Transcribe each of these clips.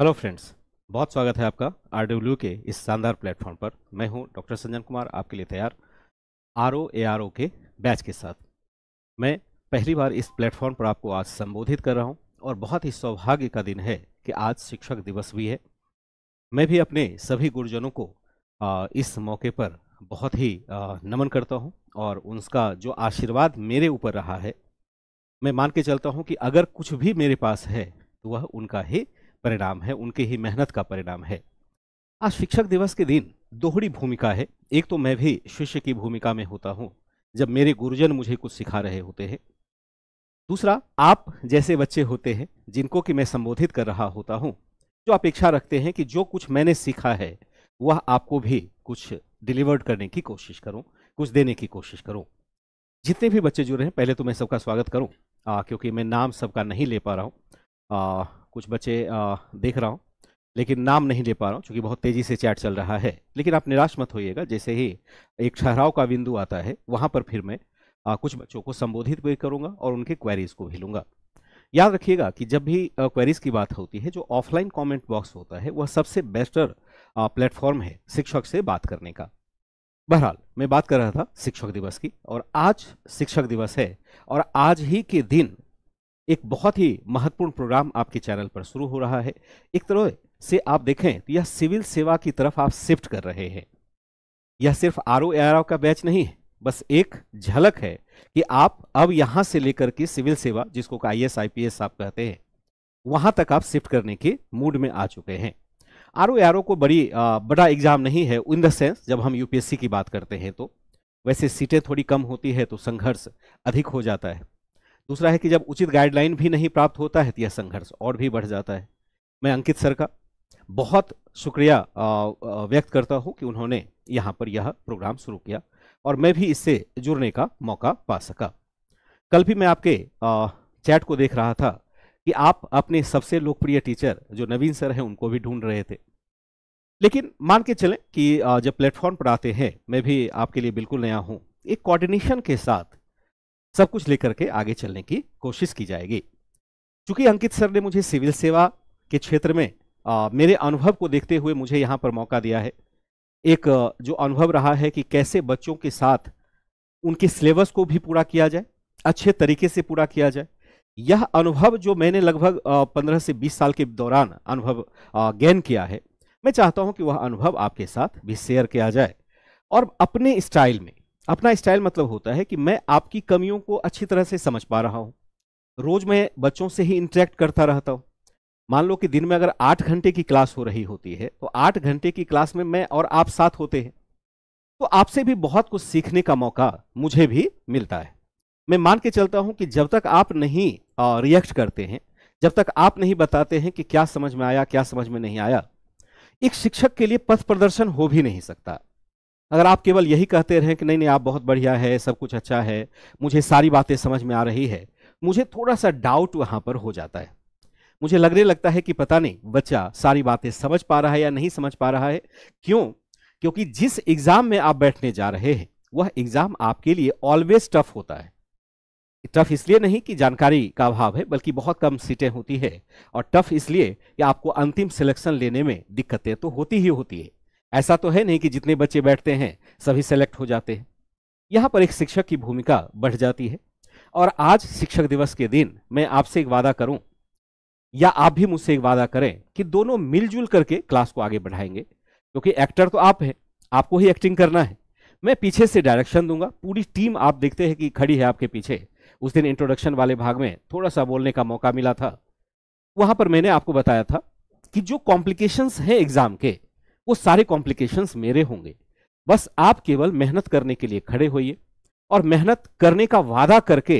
Hello friends बहुत स्वागत है आपका आर के इस शानदार प्लेटफॉर्म पर मैं हूं डॉक्टर संजन कुमार आपके लिए तैयार R O A R O के बैच के साथ मैं पहली बार इस प्लेटफॉर्म पर आपको आज संबोधित कर रहा हूं और बहुत ही सौभाग्य का दिन है कि आज शिक्षक दिवस भी है मैं भी अपने सभी गुरुजनों को इस मौके पर बहुत ही नमन करता हूँ और उनका जो आशीर्वाद मेरे ऊपर रहा है मैं मान के चलता हूँ कि अगर कुछ भी मेरे पास है तो वह उनका ही परिणाम है उनके ही मेहनत का परिणाम है आज शिक्षक दिवस के दिन दोहरी भूमिका है एक तो मैं भी शिष्य की भूमिका में होता हूँ जब मेरे गुरुजन मुझे कुछ सिखा रहे होते हैं दूसरा आप जैसे बच्चे होते हैं जिनको कि मैं संबोधित कर रहा होता हूँ जो अपेक्षा रखते हैं कि जो कुछ मैंने सीखा है वह आपको भी कुछ डिलीवर्ड करने की कोशिश करूँ कुछ देने की कोशिश करूँ जितने भी बच्चे जुड़े हैं पहले तो मैं सबका स्वागत करूँ क्योंकि मैं नाम सबका नहीं ले पा रहा हूँ कुछ बच्चे आ, देख रहा हूँ लेकिन नाम नहीं ले पा रहा हूँ क्योंकि बहुत तेज़ी से चैट चल रहा है लेकिन आप निराश मत होइएगा जैसे ही एक ठहराव का बिंदु आता है वहाँ पर फिर मैं आ, कुछ बच्चों को संबोधित भी करूँगा और उनके क्वेरीज़ को भी लूँगा याद रखिएगा कि जब भी क्वेरीज़ की बात होती है जो ऑफलाइन कमेंट बॉक्स होता है वह सबसे बेस्टर प्लेटफॉर्म है शिक्षक से बात करने का बहरहाल मैं बात कर रहा था शिक्षक दिवस की और आज शिक्षक दिवस है और आज ही के दिन एक बहुत ही महत्वपूर्ण प्रोग्राम आपके चैनल पर शुरू हो रहा है एक तरह से आप देखें तो यह सिविल सेवा की तरफ आप शिफ्ट कर रहे हैं यह सिर्फ आर ओ का बैच नहीं है बस एक झलक है कि आप अब यहां से लेकर के सिविल सेवा जिसको I S I P S आप कहते हैं वहां तक आप शिफ्ट करने के मूड में आ चुके हैं आर ओ आर को बड़ी आ, बड़ा एग्जाम नहीं है इन द सेंस जब हम यूपीएससी की बात करते हैं तो वैसे सीटें थोड़ी कम होती है तो संघर्ष अधिक हो जाता है दूसरा है कि जब उचित गाइडलाइन भी नहीं प्राप्त होता है तो यह संघर्ष और भी बढ़ जाता है मैं अंकित सर का बहुत शुक्रिया व्यक्त करता हूँ कि उन्होंने यहाँ पर यह प्रोग्राम शुरू किया और मैं भी इससे जुड़ने का मौका पा सका कल भी मैं आपके चैट को देख रहा था कि आप अपने सबसे लोकप्रिय टीचर जो नवीन सर हैं उनको भी ढूंढ रहे थे लेकिन मान के चलें कि जब प्लेटफॉर्म पर आते हैं मैं भी आपके लिए बिल्कुल नया हूँ एक कोऑर्डिनेशन के साथ सब कुछ लेकर के आगे चलने की कोशिश की जाएगी चूंकि अंकित सर ने मुझे सिविल सेवा के क्षेत्र में आ, मेरे अनुभव को देखते हुए मुझे यहाँ पर मौका दिया है एक जो अनुभव रहा है कि कैसे बच्चों के साथ उनके सिलेबस को भी पूरा किया जाए अच्छे तरीके से पूरा किया जाए यह अनुभव जो मैंने लगभग पंद्रह से बीस साल के दौरान अनुभव गेन किया है मैं चाहता हूं कि वह अनुभव आपके साथ भी शेयर किया जाए और अपने स्टाइल में अपना स्टाइल मतलब होता है कि मैं आपकी कमियों को अच्छी तरह से समझ पा रहा हूँ रोज मैं बच्चों से ही इंटरेक्ट करता रहता हूँ मान लो कि दिन में अगर आठ घंटे की क्लास हो रही होती है तो आठ घंटे की क्लास में मैं और आप साथ होते हैं तो आपसे भी बहुत कुछ सीखने का मौका मुझे भी मिलता है मैं मान के चलता हूँ कि जब तक आप नहीं रिएक्ट करते हैं जब तक आप नहीं बताते हैं कि क्या समझ में आया क्या समझ में नहीं आया एक शिक्षक के लिए पथ प्रदर्शन हो भी नहीं सकता अगर आप केवल यही कहते रहें कि नहीं नहीं आप बहुत बढ़िया है सब कुछ अच्छा है मुझे सारी बातें समझ में आ रही है मुझे थोड़ा सा डाउट वहाँ पर हो जाता है मुझे लगने लगता है कि पता नहीं बच्चा सारी बातें समझ पा रहा है या नहीं समझ पा रहा है क्यों क्योंकि जिस एग्ज़ाम में आप बैठने जा रहे हैं वह एग्ज़ाम आपके लिए ऑलवेज टफ होता है टफ इसलिए नहीं कि जानकारी का अभाव है बल्कि बहुत कम सीटें होती है और टफ इसलिए कि आपको अंतिम सिलेक्शन लेने में दिक्कतें तो होती ही होती है ऐसा तो है नहीं कि जितने बच्चे बैठते हैं सभी सेलेक्ट हो जाते हैं यहाँ पर एक शिक्षक की भूमिका बढ़ जाती है और आज शिक्षक दिवस के दिन मैं आपसे एक वादा करूं या आप भी मुझसे एक वादा करें कि दोनों मिलजुल करके क्लास को आगे बढ़ाएंगे क्योंकि तो एक्टर तो आप हैं आपको ही एक्टिंग करना है मैं पीछे से डायरेक्शन दूंगा पूरी टीम आप देखते हैं कि खड़ी है आपके पीछे उस दिन इंट्रोडक्शन वाले भाग में थोड़ा सा बोलने का मौका मिला था वहां पर मैंने आपको बताया था कि जो कॉम्प्लिकेशंस हैं एग्जाम के वो सारे कॉम्प्लिकेशंस मेरे होंगे बस आप केवल मेहनत करने के लिए खड़े होइए और मेहनत करने का वादा करके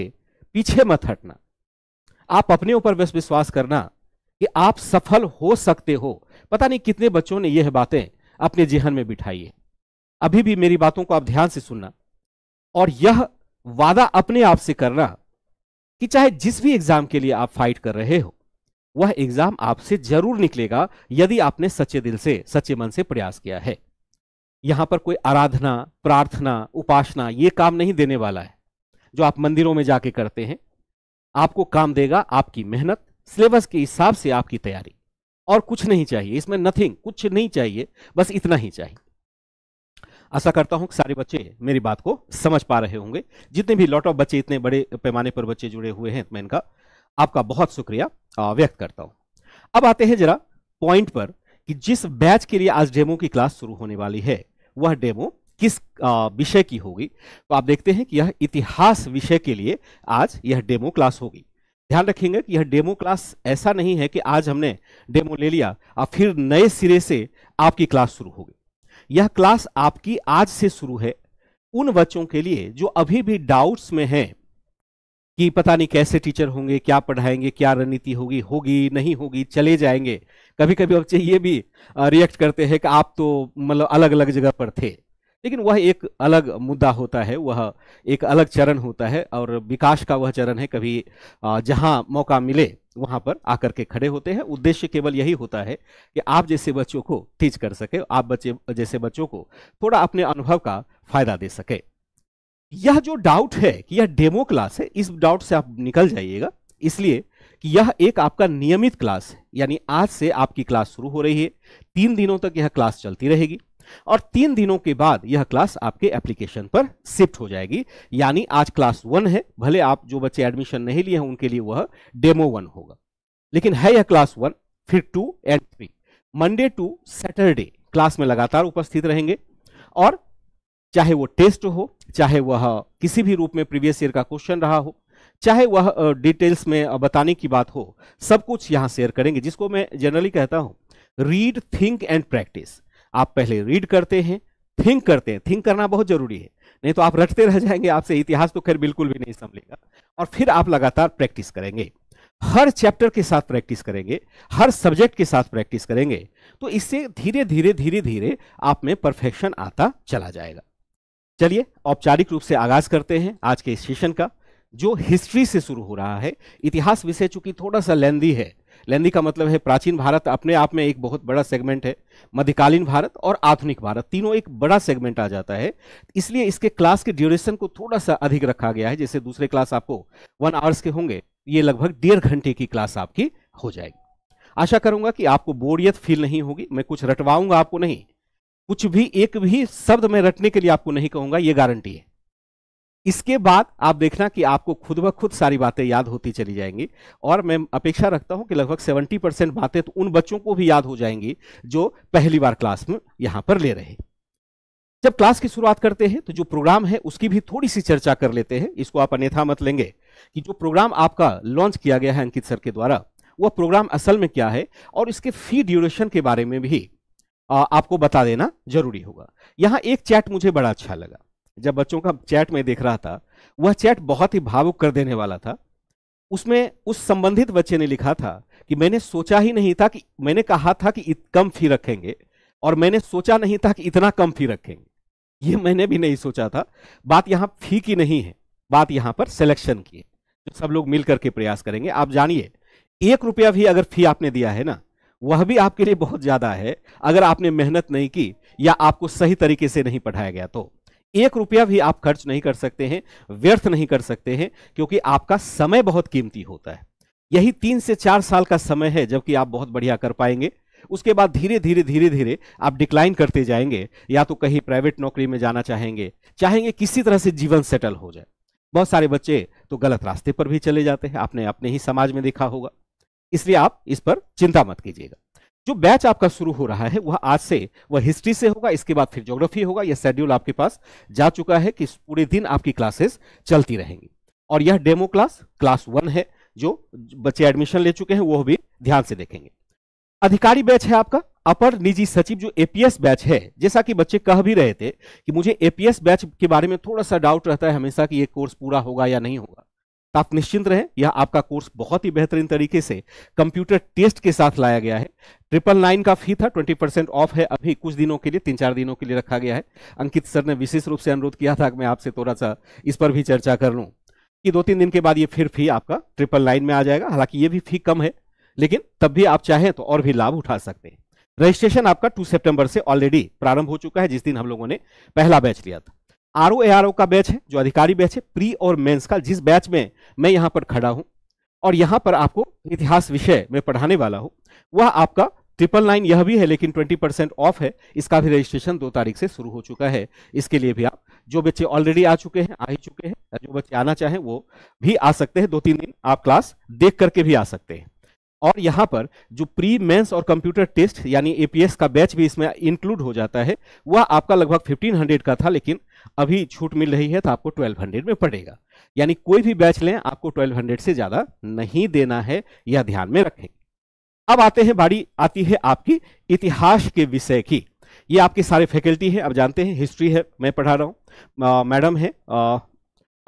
पीछे मत हटना आप अपने ऊपर बस विश्वास करना कि आप सफल हो सकते हो पता नहीं कितने बच्चों ने यह बातें अपने जेहन में बिठाई है अभी भी मेरी बातों को आप ध्यान से सुनना और यह वादा अपने आप से करना कि चाहे जिस भी एग्जाम के लिए आप फाइट कर रहे हो वह एग्जाम आपसे जरूर निकलेगा यदि आपने सच्चे दिल से सच्चे मन से प्रयास किया है यहां पर कोई आराधना प्रार्थना उपासना ये काम नहीं देने वाला है जो आप मंदिरों में जाके करते हैं आपको काम देगा आपकी मेहनत सिलेबस के हिसाब से आपकी तैयारी और कुछ नहीं चाहिए इसमें नथिंग कुछ नहीं चाहिए बस इतना ही चाहिए आशा करता हूं कि सारे बच्चे मेरी बात को समझ पा रहे होंगे जितने भी लॉट ऑफ बच्चे इतने बड़े पैमाने पर बच्चे जुड़े हुए हैं मैं इनका आपका बहुत शुक्रिया व्यक्त करता हूं अब आते हैं जरा पॉइंट पर कि जिस बैच के लिए आज डेमो की क्लास शुरू होने वाली है वह डेमो किस विषय की होगी तो आप देखते हैं कि यह इतिहास विषय के लिए आज यह डेमो क्लास होगी ध्यान रखेंगे कि यह डेमो क्लास ऐसा नहीं है कि आज हमने डेमो ले लिया और फिर नए सिरे से आपकी क्लास शुरू होगी यह क्लास आपकी आज से शुरू है उन बच्चों के लिए जो अभी भी डाउट्स में हैं कि पता नहीं कैसे टीचर होंगे क्या पढ़ाएंगे क्या रणनीति होगी होगी नहीं होगी चले जाएंगे कभी कभी बच्चे ये भी रिएक्ट करते हैं कि आप तो मतलब अलग अलग जगह पर थे लेकिन वह एक अलग मुद्दा होता है वह एक अलग चरण होता है और विकास का वह चरण है कभी जहाँ मौका मिले वहाँ पर आकर के खड़े होते हैं उद्देश्य केवल यही होता है कि आप जैसे बच्चों को टीच कर सके आप बच्चे जैसे बच्चों को थोड़ा अपने अनुभव का फायदा दे सके यह जो डाउट है कि यह डेमो क्लास है इस डाउट से आप निकल जाइएगा इसलिए कि यह एक आपका नियमित क्लास है यानी आज से आपकी क्लास शुरू हो रही है तीन दिनों तक यह क्लास चलती रहेगी और तीन दिनों के बाद यह क्लास आपके एप्लीकेशन पर शिफ्ट हो जाएगी यानी आज क्लास वन है भले आप जो बच्चे एडमिशन नहीं लिए हैं उनके लिए वह डेमो वन होगा लेकिन है यह क्लास वन फिर two and three Monday to Saturday class में लगातार उपस्थित रहेंगे और चाहे वो टेस्ट हो चाहे वह किसी भी रूप में प्रीवियस ईयर का क्वेश्चन रहा हो चाहे वह डिटेल्स में बताने की बात हो सब कुछ यहाँ शेयर करेंगे जिसको मैं जनरली कहता हूँ रीड थिंक एंड प्रैक्टिस आप पहले रीड करते हैं थिंक करते हैं थिंक करना बहुत जरूरी है नहीं तो आप रटते रह जाएंगे आपसे इतिहास तो खैर बिल्कुल भी नहीं संभलेगा और फिर आप लगातार प्रैक्टिस करेंगे हर चैप्टर के साथ प्रैक्टिस करेंगे हर सब्जेक्ट के साथ प्रैक्टिस करेंगे तो इससे धीरे धीरे धीरे धीरे आप में परफेक्शन आता चला जाएगा चलिए औपचारिक रूप से आगाज करते हैं आज के इस सेशन का जो हिस्ट्री से शुरू हो रहा है इतिहास विषय चूंकि थोड़ा सा लेंदी है लेंदी का मतलब है प्राचीन भारत अपने आप में एक बहुत बड़ा सेगमेंट है मध्यकालीन भारत और आधुनिक भारत तीनों एक बड़ा सेगमेंट आ जाता है इसलिए इसके क्लास के ड्यूरेशन को थोड़ा सा अधिक रखा गया है जैसे दूसरे क्लास आपको वन आवर्स के होंगे ये लगभग डेढ़ घंटे की क्लास आपकी हो जाएगी आशा करूंगा कि आपको बोरियत फील नहीं होगी मैं कुछ रटवाऊंगा आपको नहीं कुछ भी एक भी शब्द में रटने के लिए आपको नहीं कहूंगा ये गारंटी है इसके बाद आप देखना कि आपको खुद ब खुद सारी बातें याद होती चली जाएंगी और मैं अपेक्षा रखता हूं कि लगभग 70 परसेंट बातें तो उन बच्चों को भी याद हो जाएंगी जो पहली बार क्लास में यहां पर ले रहे जब क्लास की शुरुआत करते हैं तो जो प्रोग्राम है उसकी भी थोड़ी सी चर्चा कर लेते हैं इसको आप अन्यथा मत लेंगे कि जो प्रोग्राम आपका लॉन्च किया गया है अंकित सर के द्वारा वह प्रोग्राम असल में क्या है और इसके फी ड्यूरेशन के बारे में भी आपको बता देना जरूरी होगा यहाँ एक चैट मुझे बड़ा अच्छा लगा जब बच्चों का चैट में देख रहा था वह चैट बहुत ही भावुक कर देने वाला था उसमें उस संबंधित बच्चे ने लिखा था कि मैंने सोचा ही नहीं था कि मैंने कहा था कि कम फी रखेंगे और मैंने सोचा नहीं था कि इतना कम फी रखेंगे ये मैंने भी नहीं सोचा था बात यहाँ फी की नहीं है बात यहाँ पर सिलेक्शन की है तो सब लोग मिल करके प्रयास करेंगे आप जानिए एक रुपया भी अगर फी आपने दिया है ना वह भी आपके लिए बहुत ज्यादा है अगर आपने मेहनत नहीं की या आपको सही तरीके से नहीं पढ़ाया गया तो एक रुपया भी आप खर्च नहीं कर सकते हैं व्यर्थ नहीं कर सकते हैं क्योंकि आपका समय बहुत कीमती होता है यही तीन से चार साल का समय है जबकि आप बहुत बढ़िया कर पाएंगे उसके बाद धीरे धीरे धीरे धीरे आप डिक्लाइन करते जाएंगे या तो कहीं प्राइवेट नौकरी में जाना चाहेंगे चाहेंगे किसी तरह से जीवन सेटल हो जाए बहुत सारे बच्चे तो गलत रास्ते पर भी चले जाते हैं आपने अपने ही समाज में देखा होगा इसलिए आप इस पर चिंता मत कीजिएगा जो बैच आपका शुरू हो रहा है वह आज से वह हिस्ट्री से होगा इसके बाद फिर ज्योग्राफी होगा यह शेड्यूल आपके पास जा चुका है कि पूरे दिन आपकी क्लासेस चलती रहेंगी और यह डेमो क्लास क्लास वन है जो बच्चे एडमिशन ले चुके हैं वह भी ध्यान से देखेंगे अधिकारी बैच है आपका अपर निजी सचिव जो एपीएस बैच है जैसा कि बच्चे कह भी रहे थे कि मुझे एपीएस बैच के बारे में थोड़ा सा डाउट रहता है हमेशा कि ये कोर्स पूरा होगा या नहीं होगा तो आप निश्चिंत रहें यह आपका कोर्स बहुत ही बेहतरीन तरीके से कंप्यूटर टेस्ट के साथ लाया गया है ट्रिपल नाइन का फी था ट्वेंटी परसेंट ऑफ है अभी कुछ दिनों के लिए तीन चार दिनों के लिए रखा गया है अंकित सर ने विशेष रूप से अनुरोध किया था कि मैं आपसे थोड़ा सा इस पर भी चर्चा कर लूँ कि दो तीन दिन के बाद ये फिर फी आपका ट्रिपल नाइन में आ जाएगा हालांकि ये भी फी कम है लेकिन तब भी आप चाहें तो और भी लाभ उठा सकते हैं रजिस्ट्रेशन आपका टू सितंबर से ऑलरेडी प्रारंभ हो चुका है जिस दिन हम लोगों ने पहला बैच लिया था आर ओ आर ओ का बैच है जो अधिकारी बैच है प्री और मेंस का जिस बैच में मैं यहाँ पर खड़ा हूँ और यहाँ पर आपको इतिहास विषय में पढ़ाने वाला हूँ वह आपका ट्रिपल नाइन यह भी है लेकिन ट्वेंटी परसेंट ऑफ है इसका भी रजिस्ट्रेशन दो तारीख से शुरू हो चुका है इसके लिए भी आप जो बच्चे ऑलरेडी आ चुके हैं आ ही चुके हैं जो बच्चे आना चाहें वो भी आ सकते हैं दो तीन दिन आप क्लास देख करके भी आ सकते हैं और यहाँ पर जो प्री मेंस और कंप्यूटर टेस्ट यानी एपीएस का बैच भी इसमें इंक्लूड हो जाता है वह आपका लगभग 1500 का था लेकिन अभी छूट मिल रही है तो आपको 1200 में पड़ेगा यानी कोई भी बैच लें आपको 1200 से ज़्यादा नहीं देना है यह ध्यान में रखें अब आते हैं बाड़ी आती है आपकी इतिहास के विषय की ये आपके सारे फैकल्टी है आप जानते हैं हिस्ट्री है मैं पढ़ा रहा हूँ मैडम है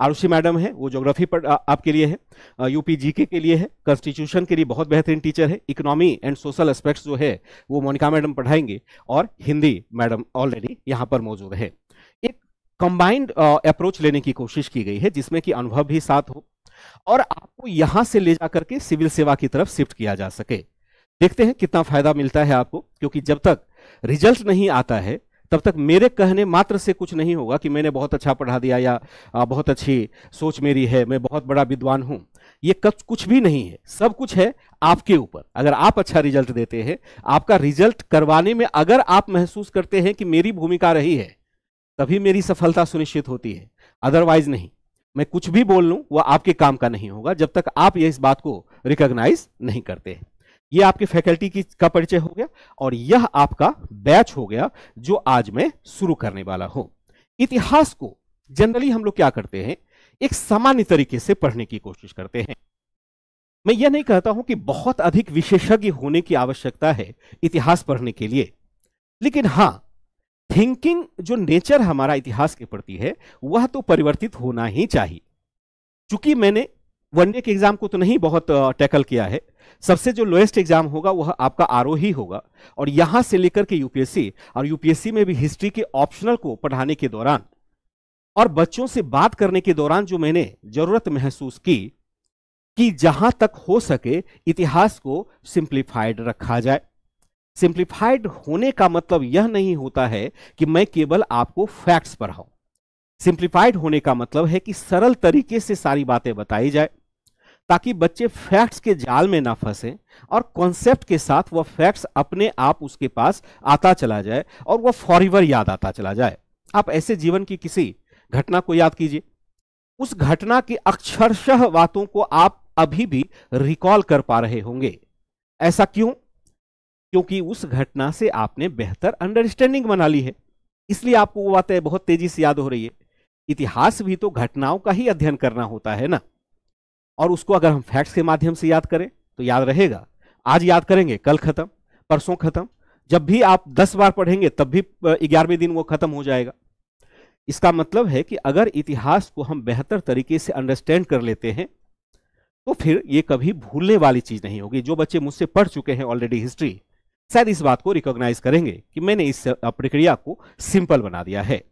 आरुषि मैडम है वो ज्योग्राफी पर आपके लिए है यूपी जीके के लिए है कॉन्स्टिट्यूशन के लिए बहुत बेहतरीन टीचर है इकोनॉमी एंड सोशल एस्पेक्ट्स जो है वो मोनिका मैडम पढ़ाएंगे और हिंदी मैडम ऑलरेडी यहाँ पर मौजूद है कंबाइंड अप्रोच uh, लेने की कोशिश की गई है जिसमें कि अनुभव भी साथ हो और आपको यहां से ले जा करके सिविल सेवा की तरफ शिफ्ट किया जा सके देखते हैं कितना फायदा मिलता है आपको क्योंकि जब तक रिजल्ट नहीं आता है तब तक मेरे कहने मात्र से कुछ नहीं होगा कि मैंने बहुत अच्छा पढ़ा दिया या बहुत अच्छी सोच मेरी है मैं बहुत बड़ा विद्वान हूं ये कुछ भी नहीं है सब कुछ है आपके ऊपर अगर आप अच्छा रिजल्ट देते हैं आपका रिजल्ट करवाने में अगर आप महसूस करते हैं कि मेरी भूमिका रही है तभी मेरी सफलता सुनिश्चित होती है अदरवाइज नहीं मैं कुछ भी बोल लूं वह आपके काम का नहीं होगा जब तक आप ये इस बात को रिकॉग्नाइज नहीं करते हैं ये आपकी फैकल्टी की का परिचय हो गया और यह आपका बैच हो गया जो आज मैं शुरू करने वाला हूं इतिहास को जनरली हम लोग क्या करते हैं एक सामान्य तरीके से पढ़ने की कोशिश करते हैं मैं यह नहीं कहता हूं कि बहुत अधिक विशेषज्ञ होने की आवश्यकता है इतिहास पढ़ने के लिए लेकिन हां थिंकिंग जो नेचर हमारा इतिहास के प्रति है वह तो परिवर्तित होना ही चाहिए चूंकि मैंने वनडे के एग्जाम को तो नहीं बहुत टैकल किया है सबसे जो लोएस्ट एग्जाम होगा वह आपका आर ही होगा और यहां से लेकर के यूपीएससी और यूपीएससी में भी हिस्ट्री के ऑप्शनल को पढ़ाने के दौरान और बच्चों से बात करने के दौरान जो मैंने जरूरत महसूस की कि जहां तक हो सके इतिहास को सिंप्लीफाइड रखा जाए सिंप्लीफाइड होने का मतलब यह नहीं होता है कि मैं केवल आपको फैक्ट्स पढ़ाऊं सिंप्लीफाइड होने का मतलब है कि सरल तरीके से सारी बातें बताई जाए ताकि बच्चे फैक्ट्स के जाल में ना फंसे और कॉन्सेप्ट के साथ वह फैक्ट्स अपने आप उसके पास आता चला जाए और वह फॉरिवर याद आता चला जाए आप ऐसे जीवन की किसी घटना को याद कीजिए उस घटना की अक्षरशः बातों को आप अभी भी रिकॉल कर पा रहे होंगे ऐसा क्यों क्योंकि उस घटना से आपने बेहतर अंडरस्टैंडिंग बना ली है इसलिए आपको वो बातें बहुत तेजी से याद हो रही है इतिहास भी तो घटनाओं का ही अध्ययन करना होता है ना और उसको अगर हम फैक्ट्स के माध्यम से याद करें तो याद रहेगा आज याद करेंगे कल खत्म परसों खत्म जब भी आप दस बार पढ़ेंगे तब भी ग्यारहवें दिन वो खत्म हो जाएगा इसका मतलब है कि अगर इतिहास को हम बेहतर तरीके से अंडरस्टैंड कर लेते हैं तो फिर ये कभी भूलने वाली चीज़ नहीं होगी जो बच्चे मुझसे पढ़ चुके हैं ऑलरेडी हिस्ट्री शायद इस बात को रिकॉग्नाइज करेंगे कि मैंने इस प्रक्रिया को सिंपल बना दिया है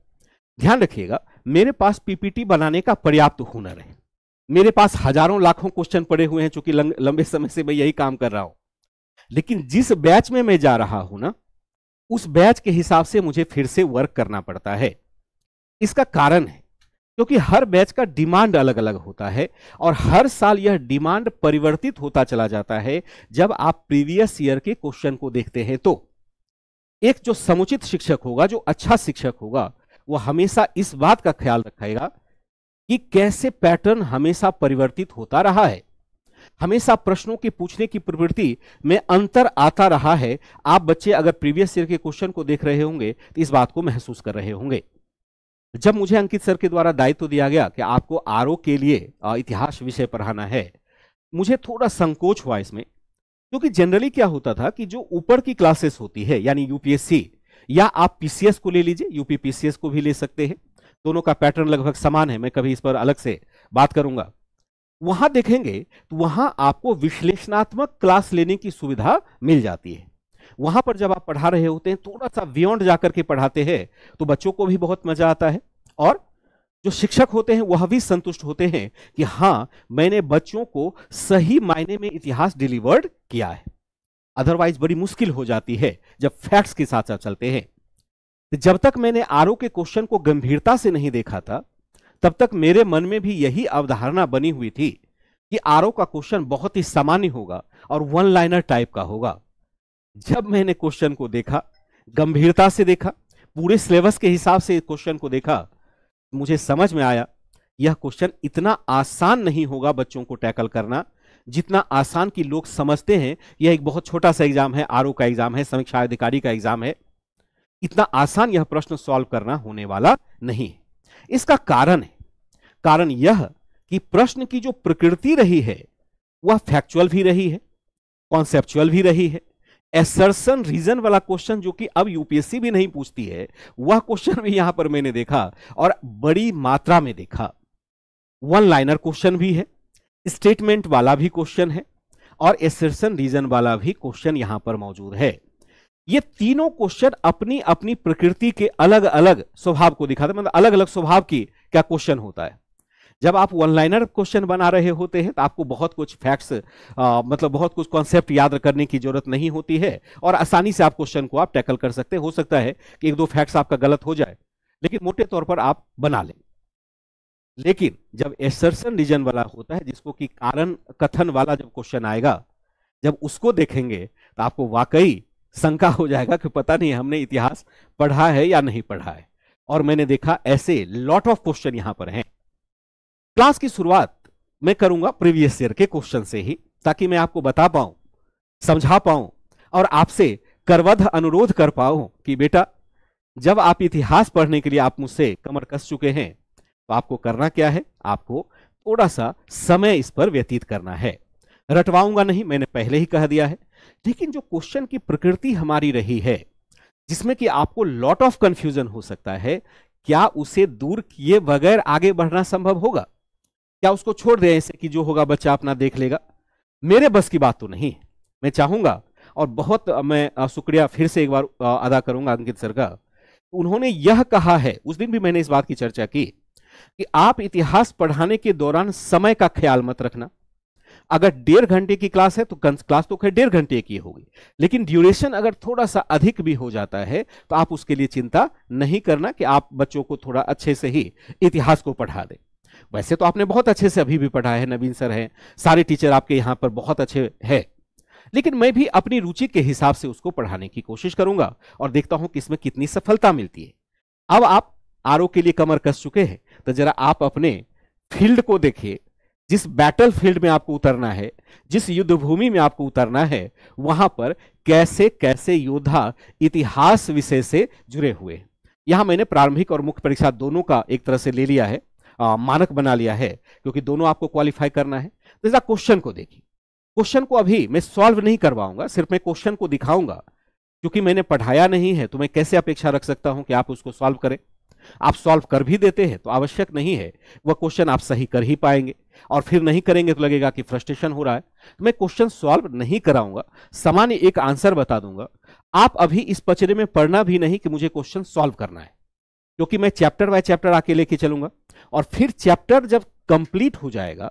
ध्यान रखिएगा मेरे पास पीपीटी बनाने का पर्याप्त हुनर है मेरे पास हजारों लाखों क्वेश्चन पड़े हुए हैं चूंकि लंबे समय से मैं यही काम कर रहा हूं लेकिन जिस बैच में मैं जा रहा हूं ना उस बैच के हिसाब से मुझे फिर से वर्क करना पड़ता है इसका कारण है क्योंकि हर बैच का डिमांड अलग अलग होता है और हर साल यह डिमांड परिवर्तित होता चला जाता है जब आप प्रीवियस ईयर के क्वेश्चन को देखते हैं तो एक जो समुचित शिक्षक होगा जो अच्छा शिक्षक होगा वह हमेशा इस बात का ख्याल रखेगा कि कैसे पैटर्न हमेशा परिवर्तित होता रहा है हमेशा प्रश्नों के पूछने की प्रवृत्ति में अंतर आता रहा है आप बच्चे अगर प्रीवियस ईयर के क्वेश्चन को देख रहे होंगे तो इस बात को महसूस कर रहे होंगे जब मुझे अंकित सर के द्वारा दायित्व दिया गया कि आपको आर के लिए इतिहास विषय पढ़ाना है मुझे थोड़ा संकोच हुआ इसमें क्योंकि जनरली क्या होता था कि जो ऊपर की क्लासेस होती है यानी यूपीएससी या आप पीसीएस को ले लीजिए यूपी पीसीएस को भी ले सकते हैं दोनों का पैटर्न लगभग समान है मैं कभी इस पर अलग से बात करूंगा वहां देखेंगे तो वहां आपको विश्लेषणात्मक क्लास लेने की सुविधा मिल जाती है वहां पर जब आप पढ़ा रहे होते हैं थोड़ा सा बियॉन्ड जाकर के पढ़ाते हैं तो बच्चों को भी बहुत मजा आता है और जो शिक्षक होते हैं वह भी संतुष्ट होते हैं कि हाँ मैंने बच्चों को सही मायने में इतिहास डिलीवर्ड किया है अदरवाइज बड़ी मुश्किल हो जाती है जब फैक्ट्स के साथ साथ चलते हैं तो जब तक मैंने आर के क्वेश्चन को गंभीरता से नहीं देखा था तब तक मेरे मन में भी यही अवधारणा बनी हुई थी कि आर का क्वेश्चन बहुत ही सामान्य होगा और वन लाइनर टाइप का होगा जब मैंने क्वेश्चन को देखा गंभीरता से देखा पूरे सिलेबस के हिसाब से क्वेश्चन को देखा मुझे समझ में आया यह क्वेश्चन इतना आसान नहीं होगा बच्चों को टैकल करना जितना आसान कि लोग समझते हैं यह एक बहुत छोटा सा एग्जाम है आर का एग्जाम है समीक्षा अधिकारी का एग्जाम है इतना आसान यह प्रश्न सॉल्व करना होने वाला नहीं है इसका कारण है कारण यह कि प्रश्न की जो प्रकृति रही है वह फैक्चुअल भी रही है कॉन्सेप्चुअल भी रही है एसर्सन रीजन वाला क्वेश्चन जो कि अब यूपीएससी भी नहीं पूछती है वह क्वेश्चन भी यहां पर मैंने देखा और बड़ी मात्रा में देखा वन लाइनर क्वेश्चन भी है स्टेटमेंट वाला भी क्वेश्चन है और एसर्सन रीजन वाला भी क्वेश्चन यहां पर मौजूद है ये तीनों क्वेश्चन अपनी अपनी प्रकृति के अलग अलग स्वभाव को दिखाते मतलब अलग अलग स्वभाव की क्या क्वेश्चन होता है जब आप वन लाइनर क्वेश्चन बना रहे होते हैं तो आपको बहुत कुछ फैक्ट्स मतलब बहुत कुछ कॉन्सेप्ट याद करने की जरूरत नहीं होती है और आसानी से आप क्वेश्चन को आप टैकल कर सकते हैं हो सकता है कि एक दो फैक्ट्स आपका गलत हो जाए लेकिन मोटे तौर पर आप बना लें लेकिन जब एसर्सन रीजन वाला होता है जिसको कि कारण कथन वाला जब क्वेश्चन आएगा जब उसको देखेंगे तो आपको वाकई शंका हो जाएगा कि पता नहीं हमने इतिहास पढ़ा है या नहीं पढ़ा है और मैंने देखा ऐसे लॉट ऑफ क्वेश्चन यहां पर हैं क्लास की शुरुआत मैं करूंगा प्रीवियस ईयर के क्वेश्चन से ही ताकि मैं आपको बता पाऊं समझा पाऊं और आपसे करवध अनुरोध कर पाऊं कि बेटा जब आप इतिहास पढ़ने के लिए आप मुझसे कमर कस चुके हैं तो आपको करना क्या है आपको थोड़ा सा समय इस पर व्यतीत करना है रटवाऊंगा नहीं मैंने पहले ही कह दिया है लेकिन जो क्वेश्चन की प्रकृति हमारी रही है जिसमें कि आपको लॉट ऑफ कंफ्यूजन हो सकता है क्या उसे दूर किए बगैर आगे बढ़ना संभव होगा क्या उसको छोड़ दें ऐसे कि जो होगा बच्चा अपना देख लेगा मेरे बस की बात तो नहीं मैं चाहूंगा और बहुत मैं शुक्रिया फिर से एक बार अदा करूंगा अंकित सर का उन्होंने यह कहा है उस दिन भी मैंने इस बात की चर्चा की कि आप इतिहास पढ़ाने के दौरान समय का ख्याल मत रखना अगर डेढ़ घंटे की क्लास है तो क्लास तो खैर डेढ़ घंटे की होगी लेकिन ड्यूरेशन अगर थोड़ा सा अधिक भी हो जाता है तो आप उसके लिए चिंता नहीं करना कि आप बच्चों को थोड़ा अच्छे से ही इतिहास को पढ़ा दें वैसे तो आपने बहुत अच्छे से अभी भी पढ़ा है नवीन सर हैं सारे टीचर आपके यहां पर बहुत अच्छे हैं लेकिन मैं भी अपनी रुचि के हिसाब से उसको पढ़ाने की कोशिश करूंगा और देखता हूं कि इसमें कितनी सफलता मिलती है अब आप आर के लिए कमर कस चुके हैं तो जरा आप अपने फील्ड को देखिए जिस बैटल फील्ड में आपको उतरना है जिस युद्ध भूमि में आपको उतरना है वहां पर कैसे कैसे योद्धा इतिहास विषय से जुड़े हुए यहां मैंने प्रारंभिक और मुख्य परीक्षा दोनों का एक तरह से ले लिया है आ, मानक बना लिया है क्योंकि दोनों आपको क्वालिफाई करना है तो जरा क्वेश्चन को देखिए क्वेश्चन को अभी मैं सॉल्व नहीं करवाऊंगा सिर्फ मैं क्वेश्चन को दिखाऊंगा क्योंकि मैंने पढ़ाया नहीं है तो मैं कैसे अपेक्षा रख सकता हूं कि आप उसको सॉल्व करें आप सॉल्व कर भी देते हैं तो आवश्यक नहीं है वह क्वेश्चन आप सही कर ही पाएंगे और फिर नहीं करेंगे तो लगेगा कि फ्रस्ट्रेशन हो रहा है तो मैं क्वेश्चन सॉल्व नहीं कराऊंगा सामान्य एक आंसर बता दूंगा आप अभी इस पचरे में पढ़ना भी नहीं कि मुझे क्वेश्चन सॉल्व करना है क्योंकि मैं चैप्टर बाय चैप्टर आके लेके चलूंगा और फिर चैप्टर जब कंप्लीट हो जाएगा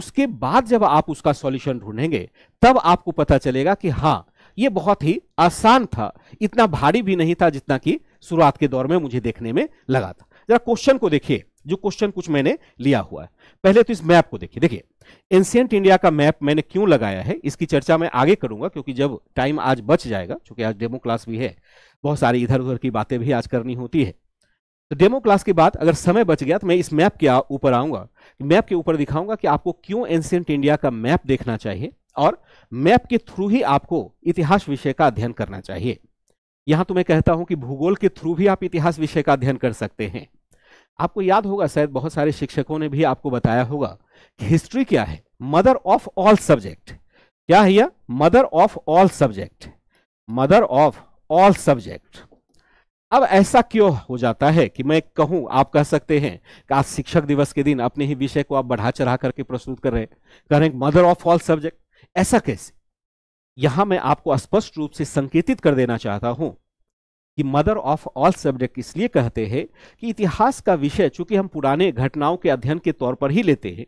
उसके बाद जब आप उसका सॉल्यूशन ढूंढेंगे तब आपको पता चलेगा कि हाँ ये बहुत ही आसान था इतना भारी भी नहीं था जितना कि शुरुआत के दौर में मुझे देखने में लगा था जरा क्वेश्चन को देखिए जो क्वेश्चन कुछ मैंने लिया हुआ है पहले तो इस मैप को देखिए देखिए एंशियंट इंडिया का मैप मैंने क्यों लगाया है इसकी चर्चा मैं आगे करूंगा क्योंकि जब टाइम आज बच जाएगा क्योंकि आज डेमो क्लास भी है बहुत सारी इधर उधर की बातें भी आज करनी होती है तो डेमो क्लास के बाद अगर समय बच गया तो मैं इस मैप के ऊपर आऊंगा मैप के ऊपर दिखाऊंगा कि आपको क्यों एंशियंट इंडिया का मैप देखना चाहिए और मैप के थ्रू ही आपको इतिहास विषय का अध्ययन करना चाहिए यहां तो मैं कहता हूं कि भूगोल के थ्रू भी आप इतिहास विषय का अध्ययन कर सकते हैं आपको याद होगा शायद बहुत सारे शिक्षकों ने भी आपको बताया होगा कि हिस्ट्री क्या है मदर ऑफ ऑल सब्जेक्ट क्या है यह mother of all subject mother of all subject अब ऐसा क्यों हो जाता है कि मैं कहूं आप कह सकते हैं कि आज शिक्षक दिवस के दिन अपने ही विषय को आप बढ़ा चढ़ा करके प्रस्तुत कर रहे कह रहे मदर ऑफ ऑल सब्जेक्ट ऐसा कैसे यहां मैं आपको स्पष्ट रूप से संकेतित कर देना चाहता हूं कि मदर ऑफ ऑल सब्जेक्ट इसलिए कहते हैं कि इतिहास का विषय चूंकि हम पुराने घटनाओं के अध्ययन के तौर पर ही लेते हैं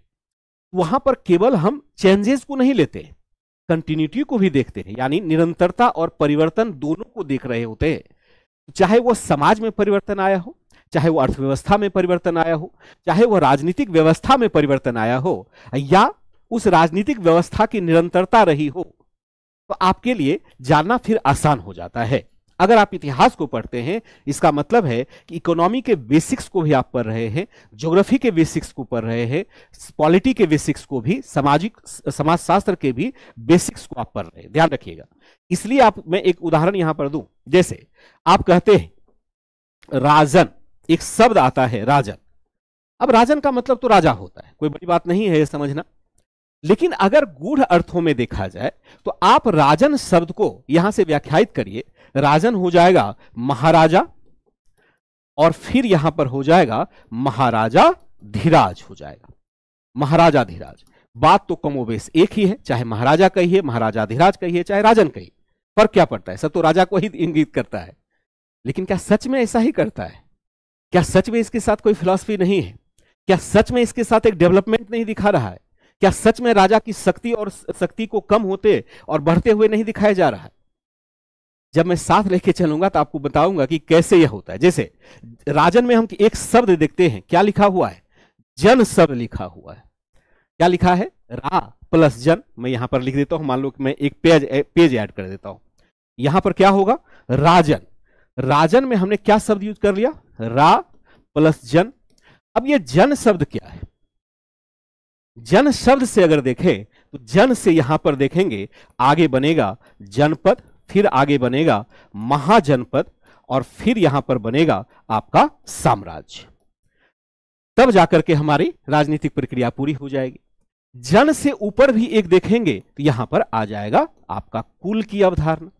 वहां पर केवल हम चेंजेस को नहीं लेते कंटिन्यूटी को भी देखते हैं यानी निरंतरता और परिवर्तन दोनों को देख रहे होते हैं चाहे वो समाज में परिवर्तन आया हो चाहे वो अर्थव्यवस्था में परिवर्तन आया हो चाहे वो राजनीतिक व्यवस्था में परिवर्तन आया हो या उस राजनीतिक व्यवस्था की निरंतरता रही हो तो आपके लिए जानना फिर आसान हो जाता है अगर आप इतिहास को पढ़ते हैं इसका मतलब है कि इकोनॉमी के बेसिक्स को भी आप पढ़ रहे हैं ज्योग्राफी के बेसिक्स को पढ़ रहे हैं पॉलिटी के बेसिक्स को भी सामाजिक समाजशास्त्र के भी बेसिक्स को आप पढ़ रहे हैं ध्यान रखिएगा इसलिए आप मैं एक उदाहरण यहां पर दू जैसे आप कहते हैं राजन एक शब्द आता है राजन अब राजन का मतलब तो राजा होता है कोई बड़ी बात नहीं है समझना लेकिन अगर गूढ़ अर्थों में देखा जाए तो आप राजन शब्द को यहां से व्याख्यात करिए राजन हो जाएगा महाराजा और फिर यहां पर हो जाएगा महाराजा धीराज हो जाएगा महाराजा धीराज बात तो कमोबेश एक ही है चाहे महाराजा कहिए महाराजा धीराज कहिए चाहे राजन कहिए पर क्या पड़ता है सब तो राजा को ही इंगित करता है लेकिन क्या सच में ऐसा ही करता है क्या सच में इसके साथ कोई फिलॉसफी नहीं है क्या सच में इसके साथ एक डेवलपमेंट नहीं दिखा रहा है क्या सच में राजा की शक्ति और शक्ति को कम होते और बढ़ते हुए नहीं दिखाया जा रहा है जब मैं साथ लेके चलूंगा तो आपको बताऊंगा कि कैसे यह होता है जैसे राजन में हम एक शब्द देखते हैं क्या लिखा हुआ है जन शब्द लिखा हुआ है क्या लिखा है रा प्लस जन मैं यहां पर लिख देता हूं मान लो कि मैं एक पेज पेज ऐड कर देता हूं यहां पर क्या होगा राजन राजन में हमने क्या शब्द यूज कर लिया रा प्लस जन अब ये जन शब्द क्या है जन शब्द से अगर देखें तो जन से यहां पर देखेंगे आगे बनेगा जनपद फिर आगे बनेगा महाजनपद और फिर यहां पर बनेगा आपका साम्राज्य तब जाकर के हमारी राजनीतिक प्रक्रिया पूरी हो जाएगी जन से ऊपर भी एक देखेंगे तो यहां पर आ जाएगा आपका कुल की अवधारणा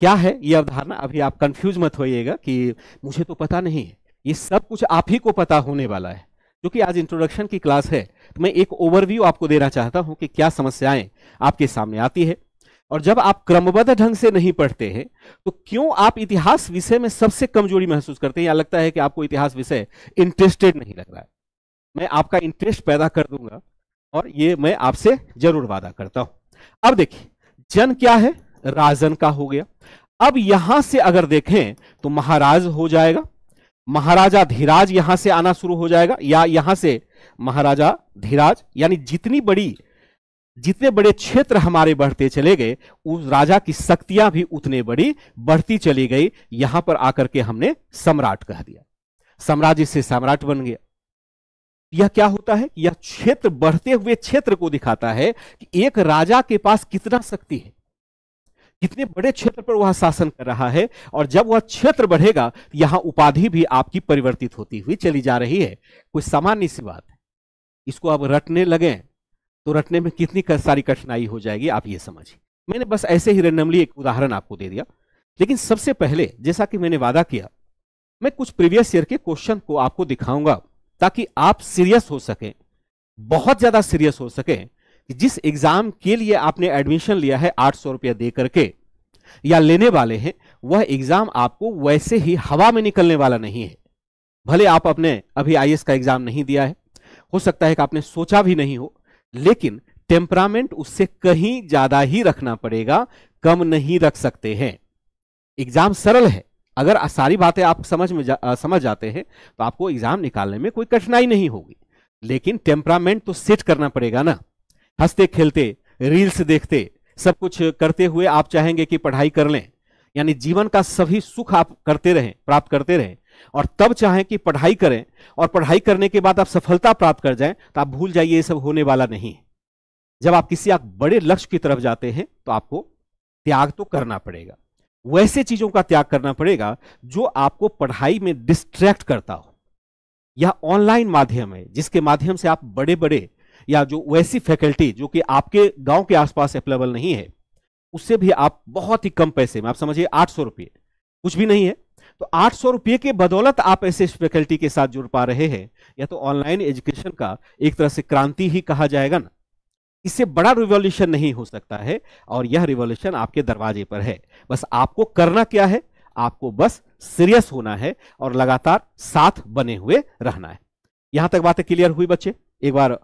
क्या है यह अवधारणा अभी आप कंफ्यूज मत होइएगा कि मुझे तो पता नहीं है ये सब कुछ आप ही को पता होने वाला है क्योंकि आज इंट्रोडक्शन की क्लास है तो मैं एक ओवरव्यू आपको देना चाहता हूं कि क्या समस्याएं आपके सामने आती है और जब आप क्रमबद्ध ढंग से नहीं पढ़ते हैं तो क्यों आप इतिहास विषय में सबसे कमजोरी महसूस करते हैं या लगता है कि आपको इतिहास विषय इंटरेस्टेड नहीं लग रहा है मैं आपका इंटरेस्ट पैदा कर दूंगा और ये मैं आपसे जरूर वादा करता हूं अब देखिए जन क्या है राजन का हो गया अब यहां से अगर देखें तो महाराज हो जाएगा महाराजा धीराज यहां से आना शुरू हो जाएगा या यहां से महाराजा धीराज यानी जितनी बड़ी जितने बड़े क्षेत्र हमारे बढ़ते चले गए उस राजा की शक्तियां भी उतने बड़ी बढ़ती चली गई यहां पर आकर के हमने सम्राट कह दिया साम्राज्य से सम्राट बन गया यह क्या होता है यह क्षेत्र बढ़ते हुए क्षेत्र को दिखाता है कि एक राजा के पास कितना शक्ति है कितने बड़े क्षेत्र पर वह शासन कर रहा है और जब वह क्षेत्र बढ़ेगा तो यहां उपाधि भी आपकी परिवर्तित होती हुई चली जा रही है कोई सामान्य सी बात है इसको आप रटने लगे तो रटने में कितनी सारी कठिनाई हो जाएगी आप ये समझिए मैंने बस ऐसे ही रेंडमली एक उदाहरण आपको दे दिया लेकिन सबसे पहले जैसा कि मैंने वादा किया मैं कुछ प्रीवियस ईयर के क्वेश्चन को आपको दिखाऊंगा ताकि आप सीरियस हो सके बहुत ज्यादा सीरियस हो सके कि जिस एग्जाम के लिए आपने एडमिशन लिया है आठ सौ रुपया दे करके या लेने वाले हैं वह एग्जाम आपको वैसे ही हवा में निकलने वाला नहीं है भले आप अपने अभी आई का एग्जाम नहीं दिया है हो सकता है कि आपने सोचा भी नहीं हो लेकिन टेम्परामेंट उससे कहीं ज्यादा ही रखना पड़ेगा कम नहीं रख सकते हैं एग्जाम सरल है अगर सारी बातें आप समझ में जा, आ, समझ जाते हैं तो आपको एग्जाम निकालने में कोई कठिनाई नहीं होगी लेकिन टेम्परामेंट तो सेट करना पड़ेगा ना हंसते खेलते रील्स देखते सब कुछ करते हुए आप चाहेंगे कि पढ़ाई कर लें यानी जीवन का सभी सुख आप करते रहें प्राप्त करते रहें और तब चाहें कि पढ़ाई करें और पढ़ाई करने के बाद आप सफलता प्राप्त कर जाएं तो आप भूल जाइए ये सब होने वाला नहीं है जब आप किसी आप बड़े लक्ष्य की तरफ जाते हैं तो आपको त्याग तो करना पड़ेगा वैसे चीजों का त्याग करना पड़ेगा जो आपको पढ़ाई में डिस्ट्रैक्ट करता हो या ऑनलाइन माध्यम है जिसके माध्यम से आप बड़े बड़े या जो वैसी फैकल्टी जो कि आपके गांव के आसपास अवेलेबल नहीं है उससे भी आप बहुत ही कम पैसे में आप समझिए आठ सौ रुपये कुछ भी नहीं है तो आठ सौ रुपये के बदौलत आप ऐसे फैकल्टी के साथ जुड़ पा रहे हैं या तो ऑनलाइन एजुकेशन का एक तरह से क्रांति ही कहा जाएगा ना इससे बड़ा रिवॉल्यूशन नहीं हो सकता है और यह रिवॉल्यूशन आपके दरवाजे पर है बस आपको करना क्या है आपको बस सीरियस होना है और लगातार साथ बने हुए रहना है यहां तक बातें क्लियर हुई बच्चे एक बार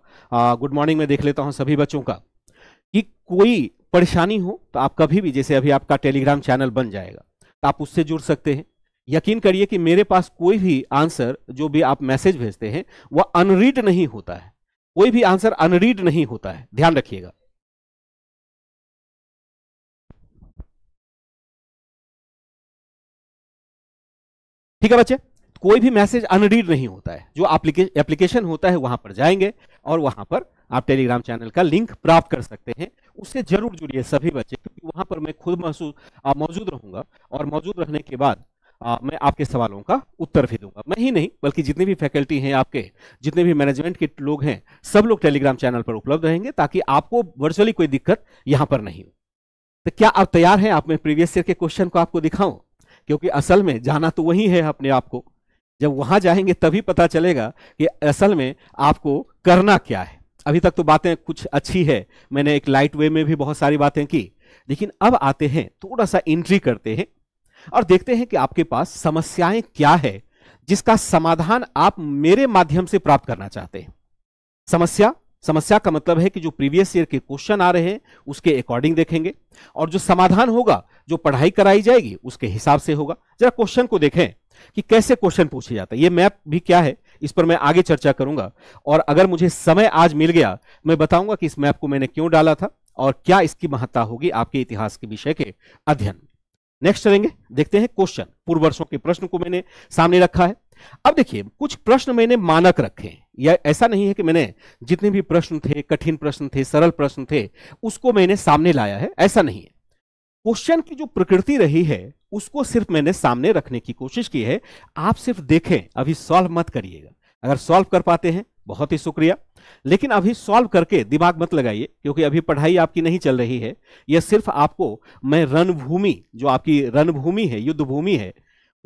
गुड मॉर्निंग में देख लेता हूं सभी बच्चों का कि कोई परेशानी हो तो आप कभी भी जैसे अभी आपका टेलीग्राम चैनल बन जाएगा तो आप उससे जुड़ सकते हैं यकीन करिए कि मेरे पास कोई भी आंसर जो भी आप मैसेज भेजते हैं वह अनरीड नहीं होता है कोई भी आंसर अनरीड नहीं होता है ध्यान रखिएगा ठीक है बच्चे कोई भी मैसेज अनरीड नहीं होता है जो एप्लीकेशन होता है वहां पर जाएंगे और वहां पर आप टेलीग्राम चैनल का लिंक प्राप्त कर सकते हैं उससे जरूर जुड़िए सभी बच्चे क्योंकि वहां पर मैं खुद महसूस मौजूद रहूंगा और मौजूद रहने के बाद आ, मैं आपके सवालों का उत्तर भी दूंगा मैं ही नहीं बल्कि जितने भी फैकल्टी हैं आपके जितने भी मैनेजमेंट के लोग हैं सब लोग टेलीग्राम चैनल पर उपलब्ध रहेंगे ताकि आपको वर्चुअली कोई दिक्कत यहां पर नहीं हो तो क्या आप तैयार हैं आप मैं प्रीवियस ईयर के क्वेश्चन को आपको दिखाऊं क्योंकि असल में जाना तो वही है अपने आप को जब वहां जाएंगे तभी पता चलेगा कि असल में आपको करना क्या है अभी तक तो बातें कुछ अच्छी है मैंने एक लाइट वे में भी बहुत सारी बातें की लेकिन अब आते हैं थोड़ा सा एंट्री करते हैं और देखते हैं कि आपके पास समस्याएं क्या है जिसका समाधान आप मेरे माध्यम से प्राप्त करना चाहते हैं समस्या समस्या का मतलब है कि जो प्रीवियस ईयर के क्वेश्चन आ रहे हैं उसके अकॉर्डिंग देखेंगे और जो समाधान होगा जो पढ़ाई कराई जाएगी उसके हिसाब से होगा जरा क्वेश्चन को देखें कि कैसे क्वेश्चन पूछे जाते हैं ये मैप भी क्या है इस पर मैं आगे चर्चा करूंगा और अगर मुझे समय आज मिल गया मैं बताऊंगा कि इस मैप को मैंने क्यों डाला था और क्या इसकी महत्ता होगी आपके इतिहास के विषय के अध्ययन में नेक्स्ट चलेंगे देखते हैं क्वेश्चन पूर्व वर्षों के प्रश्न को मैंने सामने रखा है अब देखिए कुछ प्रश्न मैंने मानक रखे या ऐसा नहीं है कि मैंने जितने भी प्रश्न थे कठिन प्रश्न थे सरल प्रश्न थे उसको मैंने सामने लाया है ऐसा नहीं है क्वेश्चन की जो प्रकृति रही है उसको सिर्फ मैंने सामने रखने की कोशिश की है आप सिर्फ देखें अभी सॉल्व मत करिएगा अगर सॉल्व कर पाते हैं बहुत ही शुक्रिया लेकिन अभी सॉल्व करके दिमाग मत लगाइए क्योंकि अभी पढ़ाई आपकी नहीं चल रही है यह सिर्फ आपको मैं रणभूमि जो आपकी रणभूमि है युद्ध भूमि है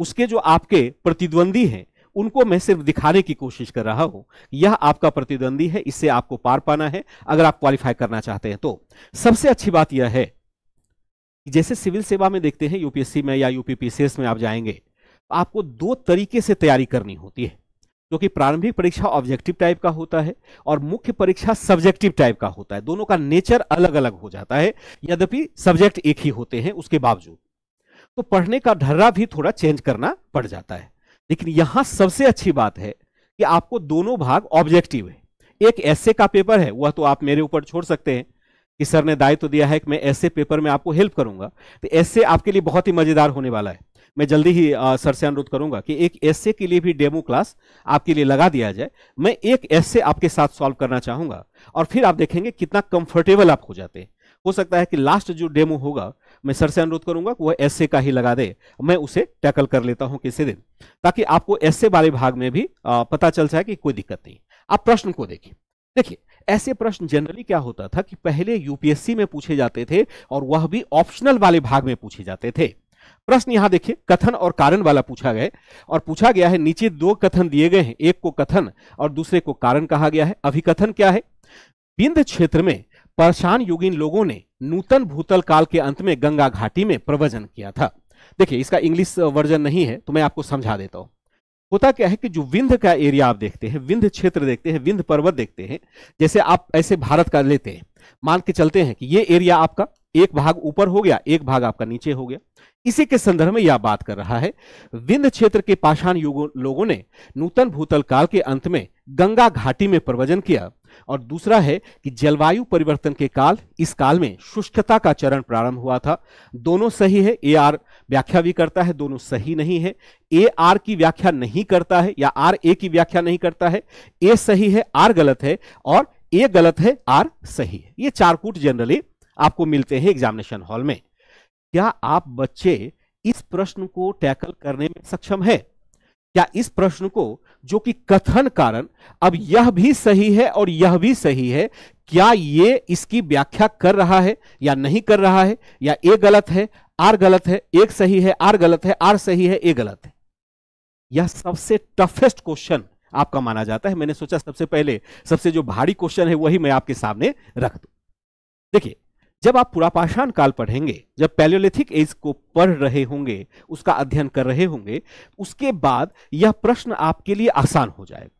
उसके जो आपके प्रतिद्वंदी हैं उनको मैं सिर्फ दिखाने की कोशिश कर रहा हूं यह आपका प्रतिद्वंदी है इससे आपको पार पाना है अगर आप क्वालिफाई करना चाहते हैं तो सबसे अच्छी बात यह है जैसे सिविल सेवा में देखते हैं यूपीएससी में या यूपीपीसीएस में आप जाएंगे आपको दो तरीके से तैयारी करनी होती है जो कि प्रारंभिक परीक्षा ऑब्जेक्टिव टाइप का होता है और मुख्य परीक्षा सब्जेक्टिव टाइप का होता है दोनों का नेचर अलग अलग हो जाता है यद्यपि सब्जेक्ट एक ही होते हैं उसके बावजूद तो पढ़ने का ढर्रा भी थोड़ा चेंज करना पड़ जाता है लेकिन यहां सबसे अच्छी बात है कि आपको दोनों भाग ऑब्जेक्टिव है एक ऐसे का पेपर है वह तो आप मेरे ऊपर छोड़ सकते हैं कि सर ने दायित्व तो दिया है कि मैं ऐसे पेपर में आपको हेल्प करूंगा तो ऐसे आपके लिए बहुत ही मजेदार होने वाला है मैं जल्दी ही आ, सर से अनुरोध करूंगा कि एक एसए के लिए भी डेमो क्लास आपके लिए लगा दिया जाए मैं एक एसए आपके साथ सॉल्व करना चाहूंगा और फिर आप देखेंगे कितना कंफर्टेबल आप हो जाते हैं हो सकता है कि लास्ट जो डेमो होगा मैं सर से अनुरोध करूंगा कि वह एसए का ही लगा दे मैं उसे टैकल कर लेता हूं किसी दिन ताकि आपको एसए वाले भाग में भी पता चल जाए कि कोई दिक्कत नहीं आप प्रश्न को देखिए देखिए ऐसे प्रश्न जनरली क्या होता था कि पहले यूपीएससी में पूछे जाते थे और वह भी ऑप्शनल वाले भाग में पूछे जाते थे प्रश्न यहां देखिए कथन और कारण वाला पूछा गया और पूछा गया है नीचे दो कथन दिए गए हैं एक को कथन और दूसरे को कारण कहा गया है अभिकथन क्या है बिंद क्षेत्र में परेशान युगीन लोगों ने नूतन भूतल काल के अंत में गंगा घाटी में प्रवचन किया था देखिए इसका इंग्लिश वर्जन नहीं है तो मैं आपको समझा देता हूं होता क्या है कि जो विंध का एरिया आप देखते हैं विंध क्षेत्र देखते हैं विंध पर्वत देखते हैं जैसे आप ऐसे भारत का लेते हैं मान के चलते हैं कि ये एरिया आपका एक भाग ऊपर हो गया एक भाग आपका नीचे हो गया इसी के संदर्भ में यह बात कर रहा है विंध क्षेत्र के पाषाण लोगों ने नूतन भूतल काल के अंत में गंगा घाटी में प्रवचन किया और दूसरा है कि जलवायु परिवर्तन के काल इस काल में शुष्कता का चरण प्रारंभ हुआ था दोनों सही है ए आर व्याख्या भी करता है दोनों सही नहीं है ए आर की व्याख्या नहीं करता है या आर ए की व्याख्या नहीं करता है ए सही है आर गलत है और ए गलत है आर सही है ये चार कूट जनरली आपको मिलते हैं एग्जामिनेशन हॉल में क्या आप बच्चे इस प्रश्न को टैकल करने में सक्षम है क्या इस प्रश्न को जो कि कथन कारण अब यह भी सही है और यह भी सही है क्या ये इसकी व्याख्या कर रहा है या नहीं कर रहा है या ए गलत है आर गलत है एक सही है आर गलत है आर सही है ए गलत है यह सबसे टफेस्ट क्वेश्चन आपका माना जाता है मैंने सोचा सबसे पहले सबसे जो भारी क्वेश्चन है वही मैं आपके सामने रख दू देखिए जब आप पुरापाषाण काल पढ़ेंगे जब पैलियोलिथिक एज को पढ़ रहे होंगे उसका अध्ययन कर रहे होंगे उसके बाद यह प्रश्न आपके लिए आसान हो जाएगा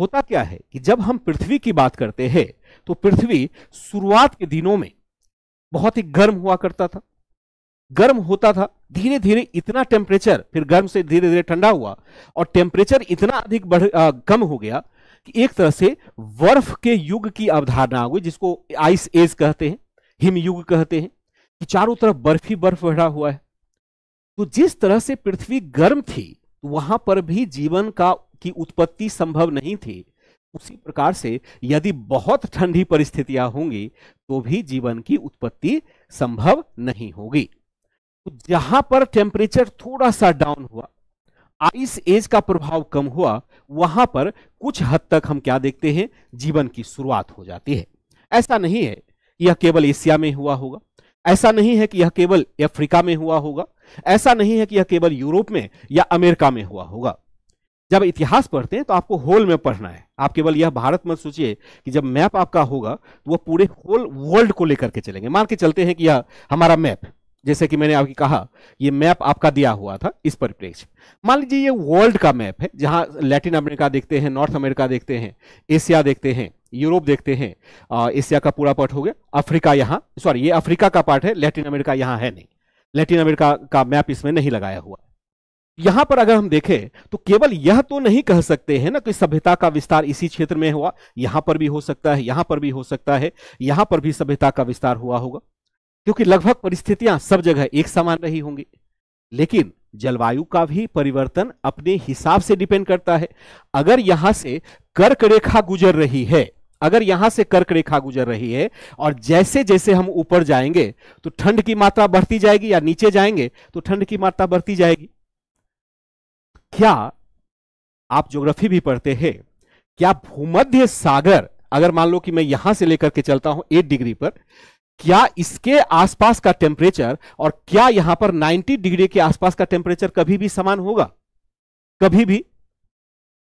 होता क्या है कि जब हम पृथ्वी की बात करते हैं तो पृथ्वी शुरुआत के दिनों में बहुत ही गर्म हुआ करता था गर्म होता था धीरे धीरे इतना टेम्परेचर फिर गर्म से धीरे धीरे ठंडा हुआ और टेम्परेचर इतना अधिक बढ़ आ, कम हो गया कि एक तरह से बर्फ के युग की अवधारणा आ गई जिसको आइस एज कहते हैं हिमयुग कहते हैं कि चारों तरफ बर्फ ही बर्फ भरा हुआ है तो जिस तरह से पृथ्वी गर्म थी तो वहां पर भी जीवन का की उत्पत्ति संभव नहीं थी उसी प्रकार से यदि बहुत ठंडी परिस्थितियां होंगी तो भी जीवन की उत्पत्ति संभव नहीं होगी तो जहां पर टेम्परेचर थोड़ा सा डाउन हुआ आइस एज का प्रभाव कम हुआ वहां पर कुछ हद तक हम क्या देखते हैं जीवन की शुरुआत हो जाती है ऐसा नहीं है यह केवल एशिया में हुआ होगा ऐसा नहीं है कि यह केवल अफ्रीका में हुआ होगा ऐसा नहीं है कि यह केवल यूरोप में या अमेरिका में हुआ होगा जब इतिहास पढ़ते हैं तो आपको होल में पढ़ना है आप केवल यह भारत मत सोचिए कि जब मैप आपका होगा तो वह पूरे होल वर्ल्ड को लेकर के चलेंगे मान के चलते हैं कि यह हमारा मैप जैसे कि मैंने आपकी कहा यह मैप आपका दिया हुआ था इस परिप्रेक्ष्य मान लीजिए यह वर्ल्ड का मैप है जहां लैटिन अमेरिका देखते हैं नॉर्थ अमेरिका देखते हैं एशिया देखते हैं यूरोप देखते हैं एशिया का पूरा पार्ट हो गया अफ्रीका यहाँ सॉरी ये अफ्रीका का पार्ट है लैटिन अमेरिका यहाँ है नहीं लैटिन अमेरिका का मैप इसमें नहीं लगाया हुआ यहां पर अगर हम देखें तो केवल यह तो नहीं कह सकते हैं ना कि सभ्यता का विस्तार इसी क्षेत्र में हुआ यहां पर भी हो सकता है यहां पर भी हो सकता है यहां पर भी सभ्यता का विस्तार हुआ होगा क्योंकि लगभग परिस्थितियां सब जगह एक समान रही होंगी लेकिन जलवायु का भी परिवर्तन अपने हिसाब से डिपेंड करता है अगर यहां से कर्क रेखा गुजर रही है अगर यहां से कर्क रेखा गुजर रही है और जैसे जैसे हम ऊपर जाएंगे तो ठंड की मात्रा बढ़ती जाएगी या नीचे जाएंगे तो ठंड की मात्रा बढ़ती जाएगी क्या आप ज्योग्राफी भी पढ़ते हैं क्या भूमध्य सागर अगर मान लो कि मैं यहां से लेकर के चलता हूं एट डिग्री पर क्या इसके आसपास का टेम्परेचर और क्या यहां पर 90 डिग्री के आसपास का टेम्परेचर कभी भी समान होगा कभी भी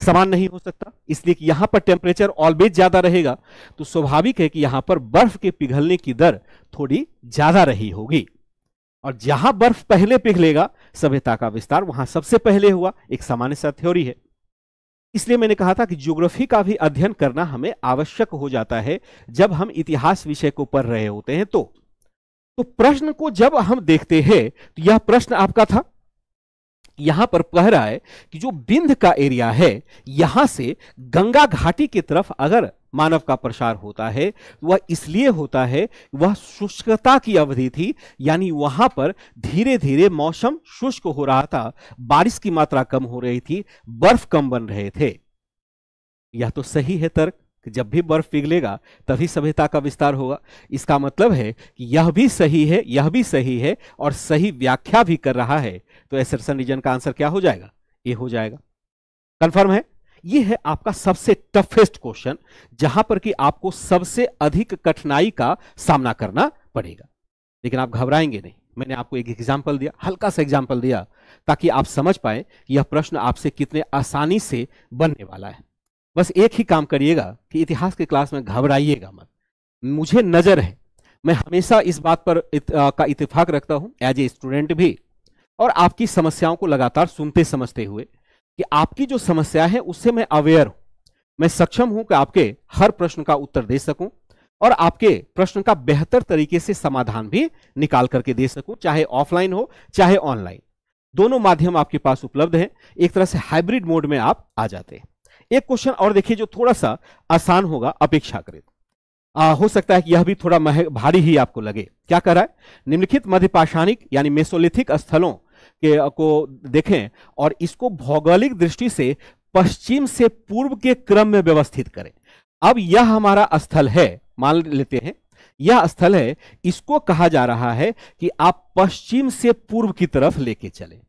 समान नहीं हो सकता इसलिए कि यहां पर टेम्परेचर ऑलवेज ज्यादा रहेगा तो स्वाभाविक है कि यहां पर बर्फ के पिघलने की दर थोड़ी ज्यादा रही होगी और जहां बर्फ पहले पिघलेगा सभ्यता का विस्तार वहां सबसे पहले हुआ एक सामान्य सा थ्योरी है इसलिए मैंने कहा था कि ज्योग्राफी का भी अध्ययन करना हमें आवश्यक हो जाता है जब हम इतिहास विषय को पढ़ रहे होते हैं तो तो प्रश्न को जब हम देखते हैं तो यह प्रश्न आपका था यहां पर कह रहा है कि जो बिंद का एरिया है यहां से गंगा घाटी की तरफ अगर मानव का प्रसार होता है वह इसलिए होता है वह शुष्कता की अवधि थी यानी वहां पर धीरे धीरे मौसम शुष्क हो रहा था बारिश की मात्रा कम हो रही थी बर्फ कम बन रहे थे यह तो सही है तर्क कि जब भी बर्फ पिघलेगा तभी सभ्यता का विस्तार होगा इसका मतलब है कि यह भी सही है यह भी सही है और सही व्याख्या भी कर रहा है तो एसरसन रीजन का आंसर क्या हो जाएगा ये हो जाएगा कंफर्म है ये है आपका सबसे टफेस्ट क्वेश्चन जहां पर कि आपको सबसे अधिक कठिनाई का सामना करना पड़ेगा लेकिन आप घबराएंगे नहीं मैंने आपको एक एग्जाम्पल दिया हल्का सा एग्जाम्पल दिया ताकि आप समझ पाए यह प्रश्न आपसे कितने आसानी से बनने वाला है बस एक ही काम करिएगा कि इतिहास के क्लास में घबराइएगा मत मुझे नज़र है मैं हमेशा इस बात पर इत, आ, का इतफाक रखता हूँ एज ए स्टूडेंट भी और आपकी समस्याओं को लगातार सुनते समझते हुए कि आपकी जो समस्या है उससे मैं अवेयर हूं मैं सक्षम हूं कि आपके हर प्रश्न का उत्तर दे सकूं और आपके प्रश्न का बेहतर तरीके से समाधान भी निकाल करके दे सकूं चाहे ऑफलाइन हो चाहे ऑनलाइन दोनों माध्यम आपके पास उपलब्ध हैं एक तरह से हाइब्रिड मोड में आप आ जाते हैं एक क्वेश्चन और देखिए जो थोड़ा सा आसान होगा अपेक्षाकृत आ, हो सकता है कि यह भी थोड़ा भारी ही आपको लगे क्या कर रहा है निम्नलिखित मध्यपाषाणिक यानी मेसोलिथिक स्थलों के को देखें और इसको भौगोलिक दृष्टि से पश्चिम से पूर्व के क्रम में व्यवस्थित करें अब यह हमारा स्थल है मान लेते हैं यह स्थल है इसको कहा जा रहा है कि आप पश्चिम से पूर्व की तरफ लेके चलें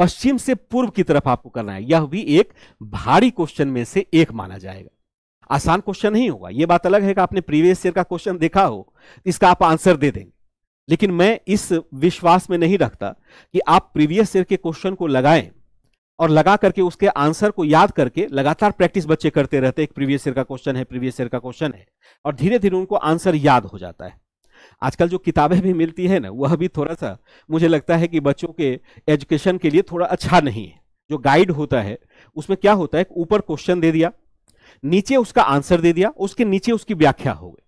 पश्चिम से पूर्व की तरफ आपको करना है यह भी एक भारी क्वेश्चन में से एक माना जाएगा आसान क्वेश्चन नहीं होगा यह बात अलग है कि आपने प्रीवियस ईयर का क्वेश्चन देखा हो इसका आप आंसर दे देंगे लेकिन मैं इस विश्वास में नहीं रखता कि आप प्रीवियस ईयर के क्वेश्चन को लगाएं और लगा करके उसके आंसर को याद करके लगातार प्रैक्टिस बच्चे करते रहते हैं प्रीवियस ईयर का क्वेश्चन है प्रीवियस ईयर का क्वेश्चन है और धीरे धीरे उनको आंसर याद हो जाता है आजकल जो किताबें भी मिलती है ना वह भी थोड़ा सा मुझे लगता है कि बच्चों के एजुकेशन के लिए थोड़ा अच्छा नहीं है जो गाइड होता है उसमें क्या होता है ऊपर क्वेश्चन दे दिया नीचे उसका आंसर दे दिया उसके नीचे उसकी व्याख्या हो गई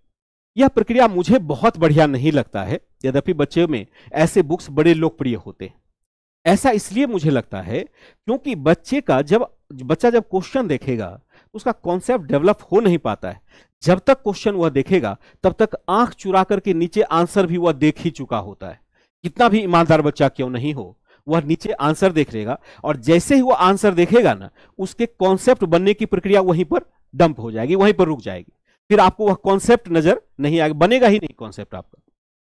यह प्रक्रिया मुझे बहुत बढ़िया नहीं लगता है यद्यपि बच्चे में ऐसे बुक्स बड़े लोकप्रिय होते हैं ऐसा इसलिए मुझे लगता है क्योंकि बच्चे का जब बच्चा जब क्वेश्चन देखेगा उसका कॉन्सेप्ट डेवलप हो नहीं पाता है जब तक क्वेश्चन वह देखेगा तब तक आंख चुरा करके नीचे आंसर भी वह देख ही चुका होता है कितना भी ईमानदार बच्चा क्यों नहीं हो वह नीचे आंसर देख लेगा और जैसे ही वह आंसर देखेगा ना उसके कॉन्सेप्ट बनने की प्रक्रिया वहीं पर डंप हो जाएगी वहीं पर रुक जाएगी फिर आपको वह कॉन्सेप्ट नजर नहीं आएगा बनेगा ही नहीं कॉन्सेप्ट आपका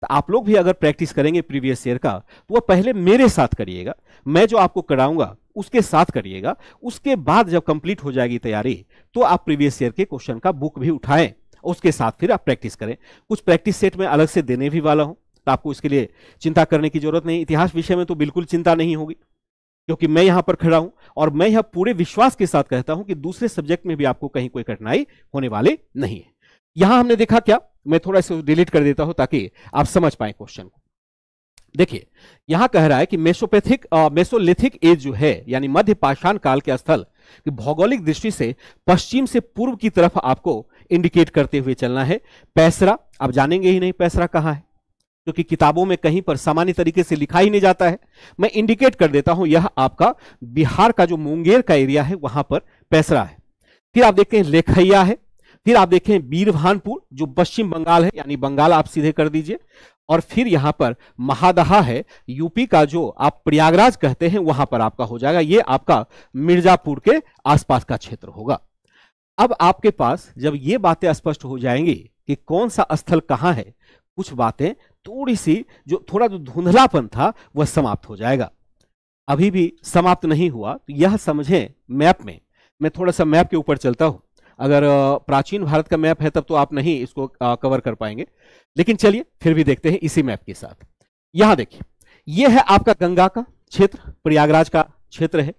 तो आप लोग भी अगर प्रैक्टिस करेंगे प्रीवियस ईयर का तो वह पहले मेरे साथ करिएगा मैं जो आपको कराऊंगा उसके साथ करिएगा उसके बाद जब कंप्लीट हो जाएगी तैयारी तो आप प्रीवियस ईयर के क्वेश्चन का बुक भी उठाएं उसके साथ फिर आप प्रैक्टिस करें कुछ प्रैक्टिस सेट में अलग से देने भी वाला हूं तो आपको इसके लिए चिंता करने की जरूरत नहीं इतिहास विषय में तो बिल्कुल चिंता नहीं होगी क्योंकि मैं यहां पर खड़ा हूं और मैं यह पूरे विश्वास के साथ कहता हूं कि दूसरे सब्जेक्ट में भी आपको कहीं कोई कठिनाई होने वाले नहीं है यहां हमने देखा क्या मैं थोड़ा इसे डिलीट कर देता हूं ताकि आप समझ पाए क्वेश्चन को देखिए यहां कह रहा है कि मेसोपैथिक मेसोलिथिक एज जो है यानी मध्य पाषाण काल के स्थल कि भौगोलिक दृष्टि से पश्चिम से पूर्व की तरफ आपको इंडिकेट करते हुए चलना है पैसरा आप जानेंगे ही नहीं पैसरा कहाँ है क्योंकि तो किताबों में कहीं पर सामान्य तरीके से लिखा ही नहीं जाता है मैं इंडिकेट कर देता हूं यह आपका बिहार का जो मुंगेर का एरिया है वहां पर पैसरा है फिर आप देखते हैं लेखैया है फिर आप देखें बीरभानपुर जो पश्चिम बंगाल है यानी बंगाल आप सीधे कर दीजिए और फिर यहां पर महादहा है यूपी का जो आप प्रयागराज कहते हैं वहां पर आपका हो जाएगा ये आपका मिर्जापुर के आसपास का क्षेत्र होगा अब आपके पास जब ये बातें स्पष्ट हो जाएंगी कि कौन सा स्थल कहाँ है कुछ बातें थोड़ी सी जो थोड़ा जो धुंधलापन था वह समाप्त हो जाएगा अभी भी समाप्त नहीं हुआ तो यह समझें मैप में मैं थोड़ा सा मैप के ऊपर चलता हूं अगर प्राचीन भारत का मैप है तब तो आप नहीं इसको कवर कर पाएंगे लेकिन चलिए फिर भी देखते हैं इसी मैप के साथ यहां देखिए यह है आपका गंगा का क्षेत्र प्रयागराज का क्षेत्र है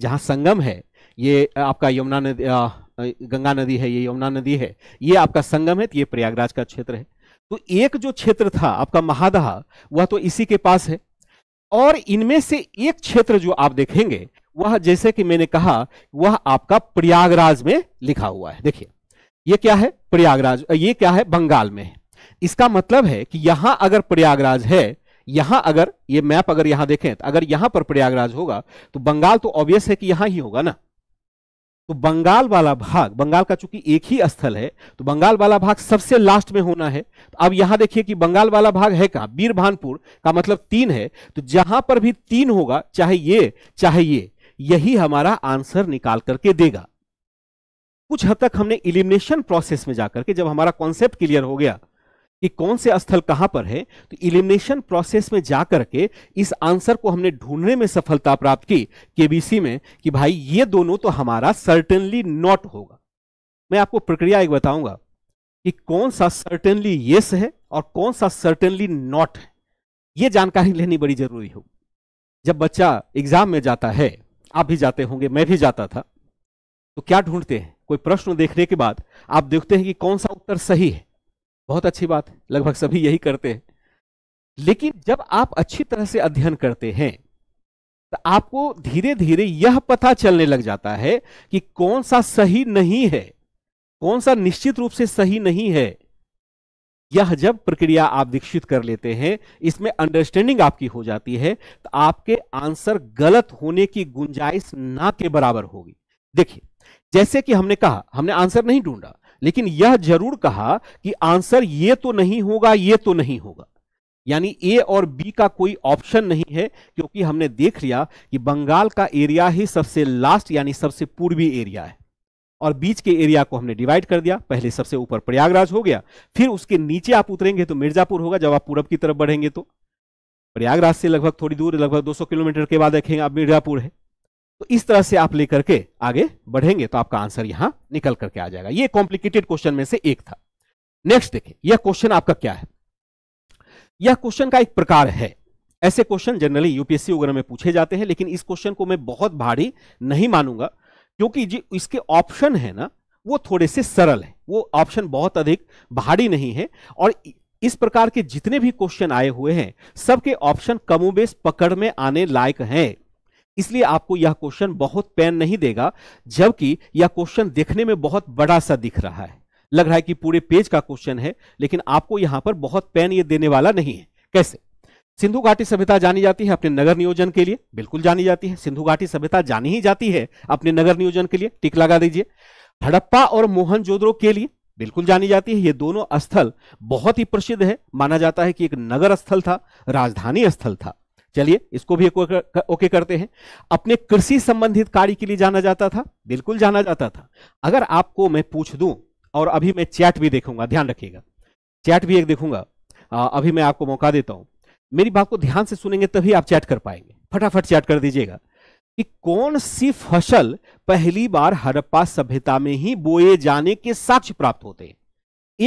जहां संगम है ये आपका यमुना नदी गंगा नदी है ये यमुना नदी है ये आपका संगम है तो ये प्रयागराज का क्षेत्र है तो एक जो क्षेत्र था आपका महादहा वह तो इसी के पास है और इनमें से एक क्षेत्र जो आप देखेंगे वह जैसे कि मैंने कहा वह आपका प्रयागराज में लिखा हुआ है देखिए ये क्या है प्रयागराज ये क्या है बंगाल में इसका मतलब है कि यहां अगर प्रयागराज है यहां अगर ये मैप अगर यहां देखें तो अगर यहां पर प्रयागराज होगा तो बंगाल तो ऑब्वियस है कि यहां ही होगा ना तो बंगाल वाला भाग बंगाल का चूंकि एक ही स्थल है तो बंगाल वाला भाग सबसे लास्ट में होना है तो अब यहां देखिए कि बंगाल वाला भाग है कहां बीरभानपुर का मतलब तीन है तो जहां पर भी तीन होगा चाहे ये चाहे ये यही हमारा आंसर निकाल करके देगा कुछ हद तक हमने इलिमिनेशन प्रोसेस में जाकर के जब हमारा कॉन्सेप्ट क्लियर हो गया कि कौन से स्थल कहां पर है तो इलिमिनेशन प्रोसेस में जाकर के इस आंसर को हमने ढूंढने में सफलता प्राप्त की केबीसी में कि भाई ये दोनों तो हमारा सर्टेनली नॉट होगा मैं आपको प्रक्रिया एक बताऊंगा कि कौन सा सर्टेनली येस है और कौन सा सर्टेनली नॉट है यह जानकारी लेनी बड़ी जरूरी होगी जब बच्चा एग्जाम में जाता है आप भी जाते होंगे मैं भी जाता था तो क्या ढूंढते हैं कोई प्रश्न देखने के बाद आप देखते हैं कि कौन सा उत्तर सही है बहुत अच्छी बात लगभग सभी यही करते हैं लेकिन जब आप अच्छी तरह से अध्ययन करते हैं तो आपको धीरे धीरे यह पता चलने लग जाता है कि कौन सा सही नहीं है कौन सा निश्चित रूप से सही नहीं है यह जब प्रक्रिया आप विकसित कर लेते हैं इसमें अंडरस्टैंडिंग आपकी हो जाती है तो आपके आंसर गलत होने की गुंजाइश ना के बराबर होगी देखिए जैसे कि हमने कहा हमने आंसर नहीं ढूंढा लेकिन यह जरूर कहा कि आंसर ये तो नहीं होगा ये तो नहीं होगा यानी ए और बी का कोई ऑप्शन नहीं है क्योंकि हमने देख लिया कि बंगाल का एरिया ही सबसे लास्ट यानी सबसे पूर्वी एरिया है और बीच के एरिया को हमने डिवाइड कर दिया पहले सबसे ऊपर प्रयागराज हो गया फिर उसके नीचे आप उतरेंगे तो मिर्जापुर होगा जब आप पूरब की तरफ बढ़ेंगे तो प्रयागराज से लगभग थोड़ी दूर लगभग 200 किलोमीटर के बाद देखेंगे आप मिर्जापुर है तो इस तरह से आप लेकर के आगे बढ़ेंगे तो आपका आंसर यहां निकल करके आ जाएगा ये कॉम्प्लिकेटेड क्वेश्चन में से एक था नेक्स्ट देखिए यह क्वेश्चन आपका क्या है यह क्वेश्चन का एक प्रकार है ऐसे क्वेश्चन जनरली यूपीएससी वगैरह में पूछे जाते हैं लेकिन इस क्वेश्चन को मैं बहुत भारी नहीं मानूंगा क्योंकि जो इसके ऑप्शन है ना वो थोड़े से सरल है वो ऑप्शन बहुत अधिक भारी नहीं है और इस प्रकार के जितने भी क्वेश्चन आए हुए हैं सबके ऑप्शन कमोबेश पकड़ में आने लायक हैं इसलिए आपको यह क्वेश्चन बहुत पैन नहीं देगा जबकि यह क्वेश्चन देखने में बहुत बड़ा सा दिख रहा है लग रहा है कि पूरे पेज का क्वेश्चन है लेकिन आपको यहां पर बहुत पैन ये देने वाला नहीं है कैसे सिंधु घाटी सभ्यता जानी जाती है अपने नगर नियोजन के लिए बिल्कुल जानी जाती है सिंधु घाटी सभ्यता जानी ही जाती है अपने नगर नियोजन के लिए टिक लगा दीजिए हड़प्पा और मोहन के लिए बिल्कुल जानी जाती है ये दोनों स्थल बहुत ही प्रसिद्ध है माना जाता है कि एक नगर स्थल था राजधानी स्थल था चलिए इसको भी ओके करते हैं अपने कृषि संबंधित कार्य के लिए जाना जाता था बिल्कुल जाना जाता था अगर आपको मैं पूछ दूं और अभी मैं चैट भी देखूंगा ध्यान रखिएगा चैट भी एक देखूंगा अभी मैं आपको मौका देता हूं मेरी बात को ध्यान से सुनेंगे तभी आप चैट कर पाएंगे फटाफट चैट कर दीजिएगा कि कौन सी फसल पहली बार हड़प्पा सभ्यता में ही बोए जाने के साक्ष्य प्राप्त होते हैं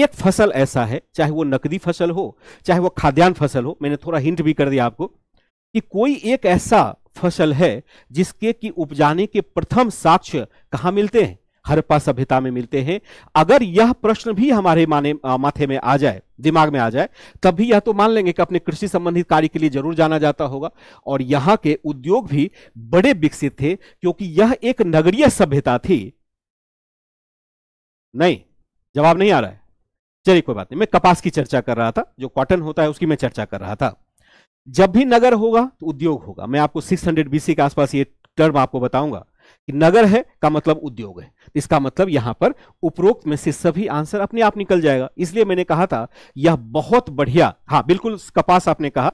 एक फसल ऐसा है चाहे वो नकदी फसल हो चाहे वो खाद्यान्न फसल हो मैंने थोड़ा हिंट भी कर दिया आपको कि कोई एक ऐसा फसल है जिसके कि उपजाने के प्रथम साक्ष्य कहां मिलते हैं हरप्पा सभ्यता में मिलते हैं अगर यह प्रश्न भी हमारे माने माथे में आ जाए दिमाग में आ जाए तब भी यह तो मान लेंगे कि अपने कृषि संबंधित कार्य के लिए जरूर जाना जाता होगा और यहाँ के उद्योग भी बड़े विकसित थे क्योंकि यह एक नगरीय सभ्यता थी नहीं जवाब नहीं आ रहा है चलिए कोई बात नहीं मैं कपास की चर्चा कर रहा था जो कॉटन होता है उसकी मैं चर्चा कर रहा था जब भी नगर होगा तो उद्योग होगा मैं आपको 600 बीसी के आसपास ये टर्म आपको बताऊंगा कि नगर है का मतलब उद्योग है इसका मतलब यहां पर उपरोक्त में से सभी आंसर अपने आप निकल जाएगा इसलिए मैंने कहा था यह बहुत बढ़िया हाँ बिल्कुल कपास आपने कहा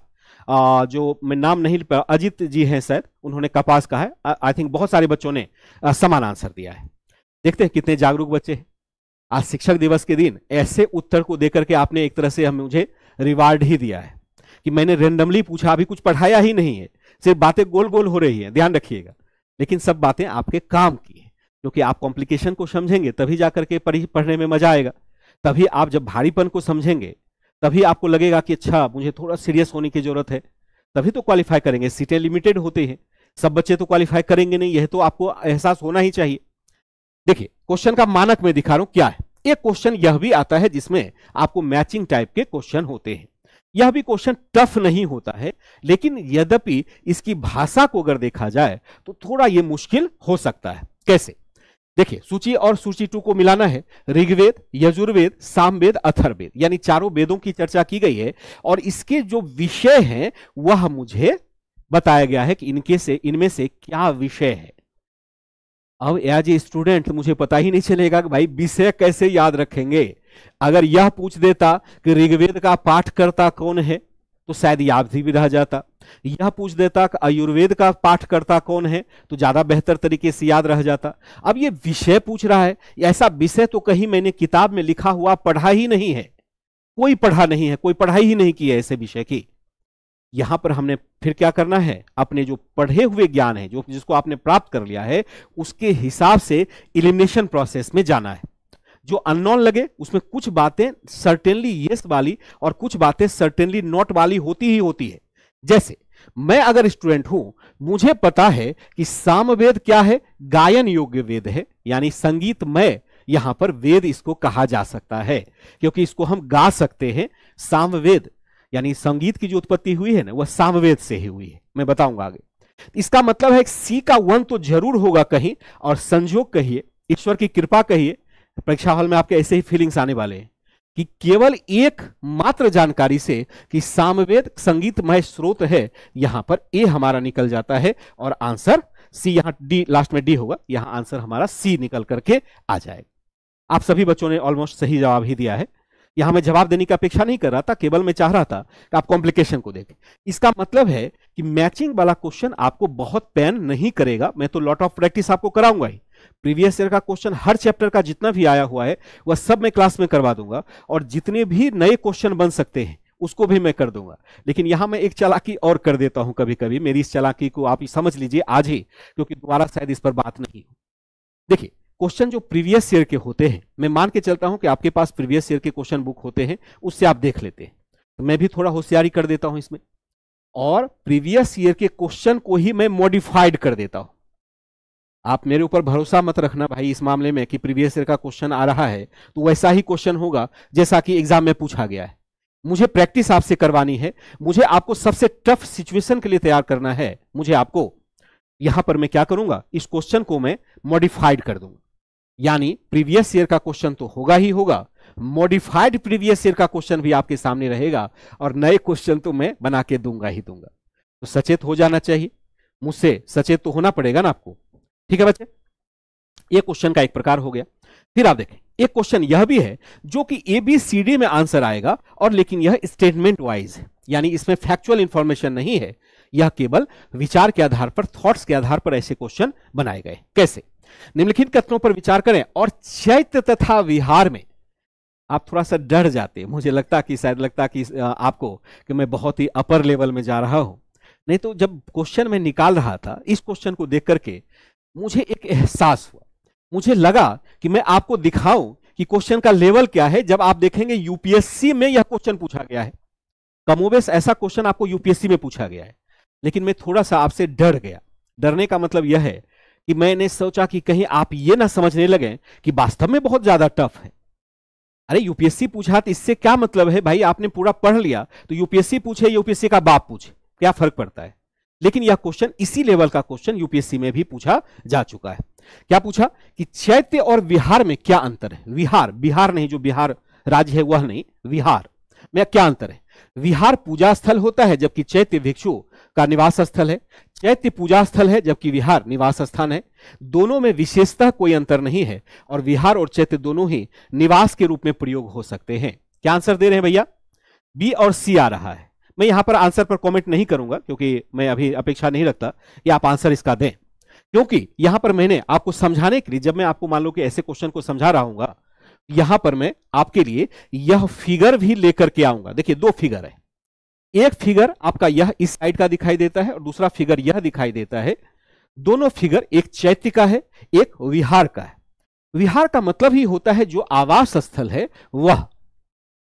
आ, जो मैं नाम नहीं अजित जी हैं शायद उन्होंने कपास कहा है आई थिंक बहुत सारे बच्चों ने आ, समान आंसर दिया है देखते हैं कितने जागरूक बच्चे हैं आज शिक्षक दिवस के दिन ऐसे उत्तर को देकर के आपने एक तरह से हम मुझे रिवार्ड ही दिया है कि मैंने रेंडमली पूछा अभी कुछ पढ़ाया ही नहीं है सिर्फ बातें गोल गोल हो रही है ध्यान रखिएगा लेकिन सब बातें आपके काम की है क्योंकि आप कॉम्प्लिकेशन को समझेंगे तभी जाकर के पढ़ने में मजा आएगा तभी आप जब भारीपन को समझेंगे तभी आपको लगेगा कि अच्छा मुझे थोड़ा सीरियस होने की जरूरत है तभी तो क्वालिफाई करेंगे सीटें लिमिटेड होते हैं सब बच्चे तो क्वालिफाई करेंगे नहीं यह तो आपको एहसास होना ही चाहिए देखिए क्वेश्चन का मानक मैं दिखा रहा हूं क्या है एक क्वेश्चन यह भी आता है जिसमें आपको मैचिंग टाइप के क्वेश्चन होते हैं यह भी क्वेश्चन टफ नहीं होता है लेकिन यद्यपि इसकी भाषा को अगर देखा जाए तो थोड़ा यह मुश्किल हो सकता है कैसे देखिए सूची और सूची टू को मिलाना है ऋग्वेद यजुर्वेद सामवेद अथर्वेद यानी चारों वेदों की चर्चा की गई है और इसके जो विषय हैं वह मुझे बताया गया है कि इनके से इनमें से क्या विषय है अब एज ए स्टूडेंट मुझे पता ही नहीं चलेगा कि भाई विषय कैसे याद रखेंगे अगर यह पूछ देता कि ऋग्वेद का पाठ करता कौन है तो शायद याद भी रह जाता यह पूछ देता कि आयुर्वेद का पाठ करता कौन है तो ज्यादा बेहतर तरीके से याद रह जाता अब यह विषय पूछ रहा है ऐसा विषय तो कहीं मैंने किताब में लिखा हुआ पढ़ा ही नहीं है कोई पढ़ा नहीं है कोई पढ़ाई ही नहीं की है ऐसे विषय की यहां पर हमने फिर क्या करना है अपने जो पढ़े हुए ज्ञान है जो जिसको आपने प्राप्त कर लिया है उसके हिसाब से इलिमिनेशन प्रोसेस में जाना है जो अननोन लगे उसमें कुछ बातें सर्टेनली ये वाली और कुछ बातें सर्टेनली नॉट वाली होती ही होती है जैसे मैं अगर स्टूडेंट हूं मुझे पता है कि सामवेद क्या है गायन योग्य वेद है यानी संगीतमय यहां पर वेद इसको कहा जा सकता है क्योंकि इसको हम गा सकते हैं सामवेद यानी संगीत की जो उत्पत्ति हुई है ना वह सामवेद से ही हुई है मैं बताऊंगा आगे इसका मतलब है सी का वन तो जरूर होगा कहीं और संजोग कहिए ईश्वर की कृपा कहिए परीक्षा हॉल में आपके ऐसे ही फीलिंग्स आने वाले कि केवल एक मात्र जानकारी से कि सामवेद संगीतमय स्रोत है यहां पर ए हमारा निकल जाता है और आंसर सी यहां डी लास्ट में डी होगा यहां आंसर हमारा सी निकल करके आ जाएगा आप सभी बच्चों ने ऑलमोस्ट सही जवाब ही दिया है यहां मैं जवाब देने की अपेक्षा नहीं कर रहा था केवल मैं चाह रहा था कि आप कॉम्प्लिकेशन को देखें इसका मतलब है कि मैचिंग वाला क्वेश्चन आपको बहुत पैन नहीं करेगा मैं तो लॉट ऑफ प्रैक्टिस आपको कराऊंगा ही प्रीवियस ईयर का क्वेश्चन हर चैप्टर का जितना भी आया हुआ है वह सब मैं क्लास में करवा दूंगा और जितने भी नए क्वेश्चन बन सकते हैं उसको भी मैं कर दूंगा लेकिन यहां मैं एक चलाकी और कर देता हूं कभी कभी मेरी इस चलाकी को आप समझ लीजिए आज ही क्योंकि दोबारा शायद इस पर बात नहीं हो देखिए क्वेश्चन जो प्रीवियस ईयर के होते हैं मैं मान के चलता हूं कि आपके पास प्रीवियस ईयर के क्वेश्चन बुक होते हैं उससे आप देख लेते हैं तो मैं भी थोड़ा होशियारी कर देता हूं इसमें और प्रीवियस ईयर के क्वेश्चन को ही मैं मॉडिफाइड कर देता हूं आप मेरे ऊपर भरोसा मत रखना भाई इस मामले में कि प्रीवियस ईयर का क्वेश्चन आ रहा है तो वैसा ही क्वेश्चन होगा जैसा कि एग्जाम में पूछा गया है मुझे प्रैक्टिस आपसे करवानी है मुझे आपको सबसे टफ सिचुएशन के लिए तैयार करना है मुझे आपको यहां पर मैं क्या करूंगा इस क्वेश्चन को मैं मॉडिफाइड कर दूंगा यानी प्रीवियस ईयर का क्वेश्चन तो होगा ही होगा मॉडिफाइड प्रीवियस ईयर का क्वेश्चन भी आपके सामने रहेगा और नए क्वेश्चन तो मैं बना के दूंगा ही दूंगा तो सचेत हो जाना चाहिए मुझसे सचेत तो होना पड़ेगा ना आपको ठीक है बच्चे ये क्वेश्चन का एक प्रकार हो गया फिर आप देखें एक क्वेश्चन यह भी है जो कि ए बी सी डी में आंसर आएगा और लेकिन यह स्टेटमेंट वाइज है यानी इसमें फैक्चुअल इंफॉर्मेशन नहीं है यह केवल विचार के आधार पर थॉट्स के आधार पर ऐसे क्वेश्चन बनाए गए कैसे निम्नलिखित कथनों पर विचार करें और चैत्य तथा विहार में आप थोड़ा सा डर जाते मुझे लगता कि शायद लगता कि आपको कि मैं बहुत ही अपर लेवल में जा रहा हूं नहीं तो जब क्वेश्चन में निकाल रहा था इस क्वेश्चन को देख करके मुझे एक एहसास हुआ मुझे लगा कि मैं आपको दिखाऊं कि क्वेश्चन का लेवल क्या है जब आप देखेंगे यूपीएससी में यह क्वेश्चन पूछा गया है कमोबेश ऐसा क्वेश्चन आपको यूपीएससी में पूछा गया है लेकिन मैं थोड़ा सा आपसे डर गया डरने का मतलब यह है कि मैंने सोचा कि कहीं आप ये ना समझने लगे कि वास्तव में बहुत ज्यादा टफ है अरे यूपीएससी पूछा तो इससे क्या मतलब है भाई आपने पूरा पढ़ लिया तो यूपीएससी पूछे यूपीएससी का बाप पूछे क्या फर्क पड़ता है लेकिन यह क्वेश्चन इसी लेवल का क्वेश्चन यूपीएससी में भी पूछा जा चुका है क्या पूछा कि चैत्य और विहार में क्या अंतर है विहार बिहार नहीं जो बिहार राज्य है वह नहीं विहार में क्या अंतर है विहार पूजा स्थल होता है जबकि चैत्य भिक्षु का निवास स्थल है चैत्य पूजा स्थल है जबकि विहार निवास स्थान है दोनों में विशेषता कोई अंतर नहीं है और विहार और चैत्य दोनों ही निवास के रूप में प्रयोग हो सकते हैं क्या आंसर दे रहे हैं भैया बी और सी आ रहा है मैं यहां पर आंसर पर कॉमेंट नहीं करूंगा क्योंकि मैं अभी अपेक्षा नहीं रखता कि आप आंसर इसका दें क्योंकि यहां पर मैंने आपको समझाने के लिए जब मैं आपको मान लो कि ऐसे क्वेश्चन को समझा रहा हूँ यहां पर मैं आपके लिए यह फिगर भी लेकर के आऊंगा देखिए दो फिगर है एक फिगर आपका यह इस साइड का दिखाई देता है और दूसरा फिगर यह दिखाई देता है दोनों फिगर एक चैत्य का है एक विहार का है विहार का मतलब ही होता है जो आवास स्थल है वह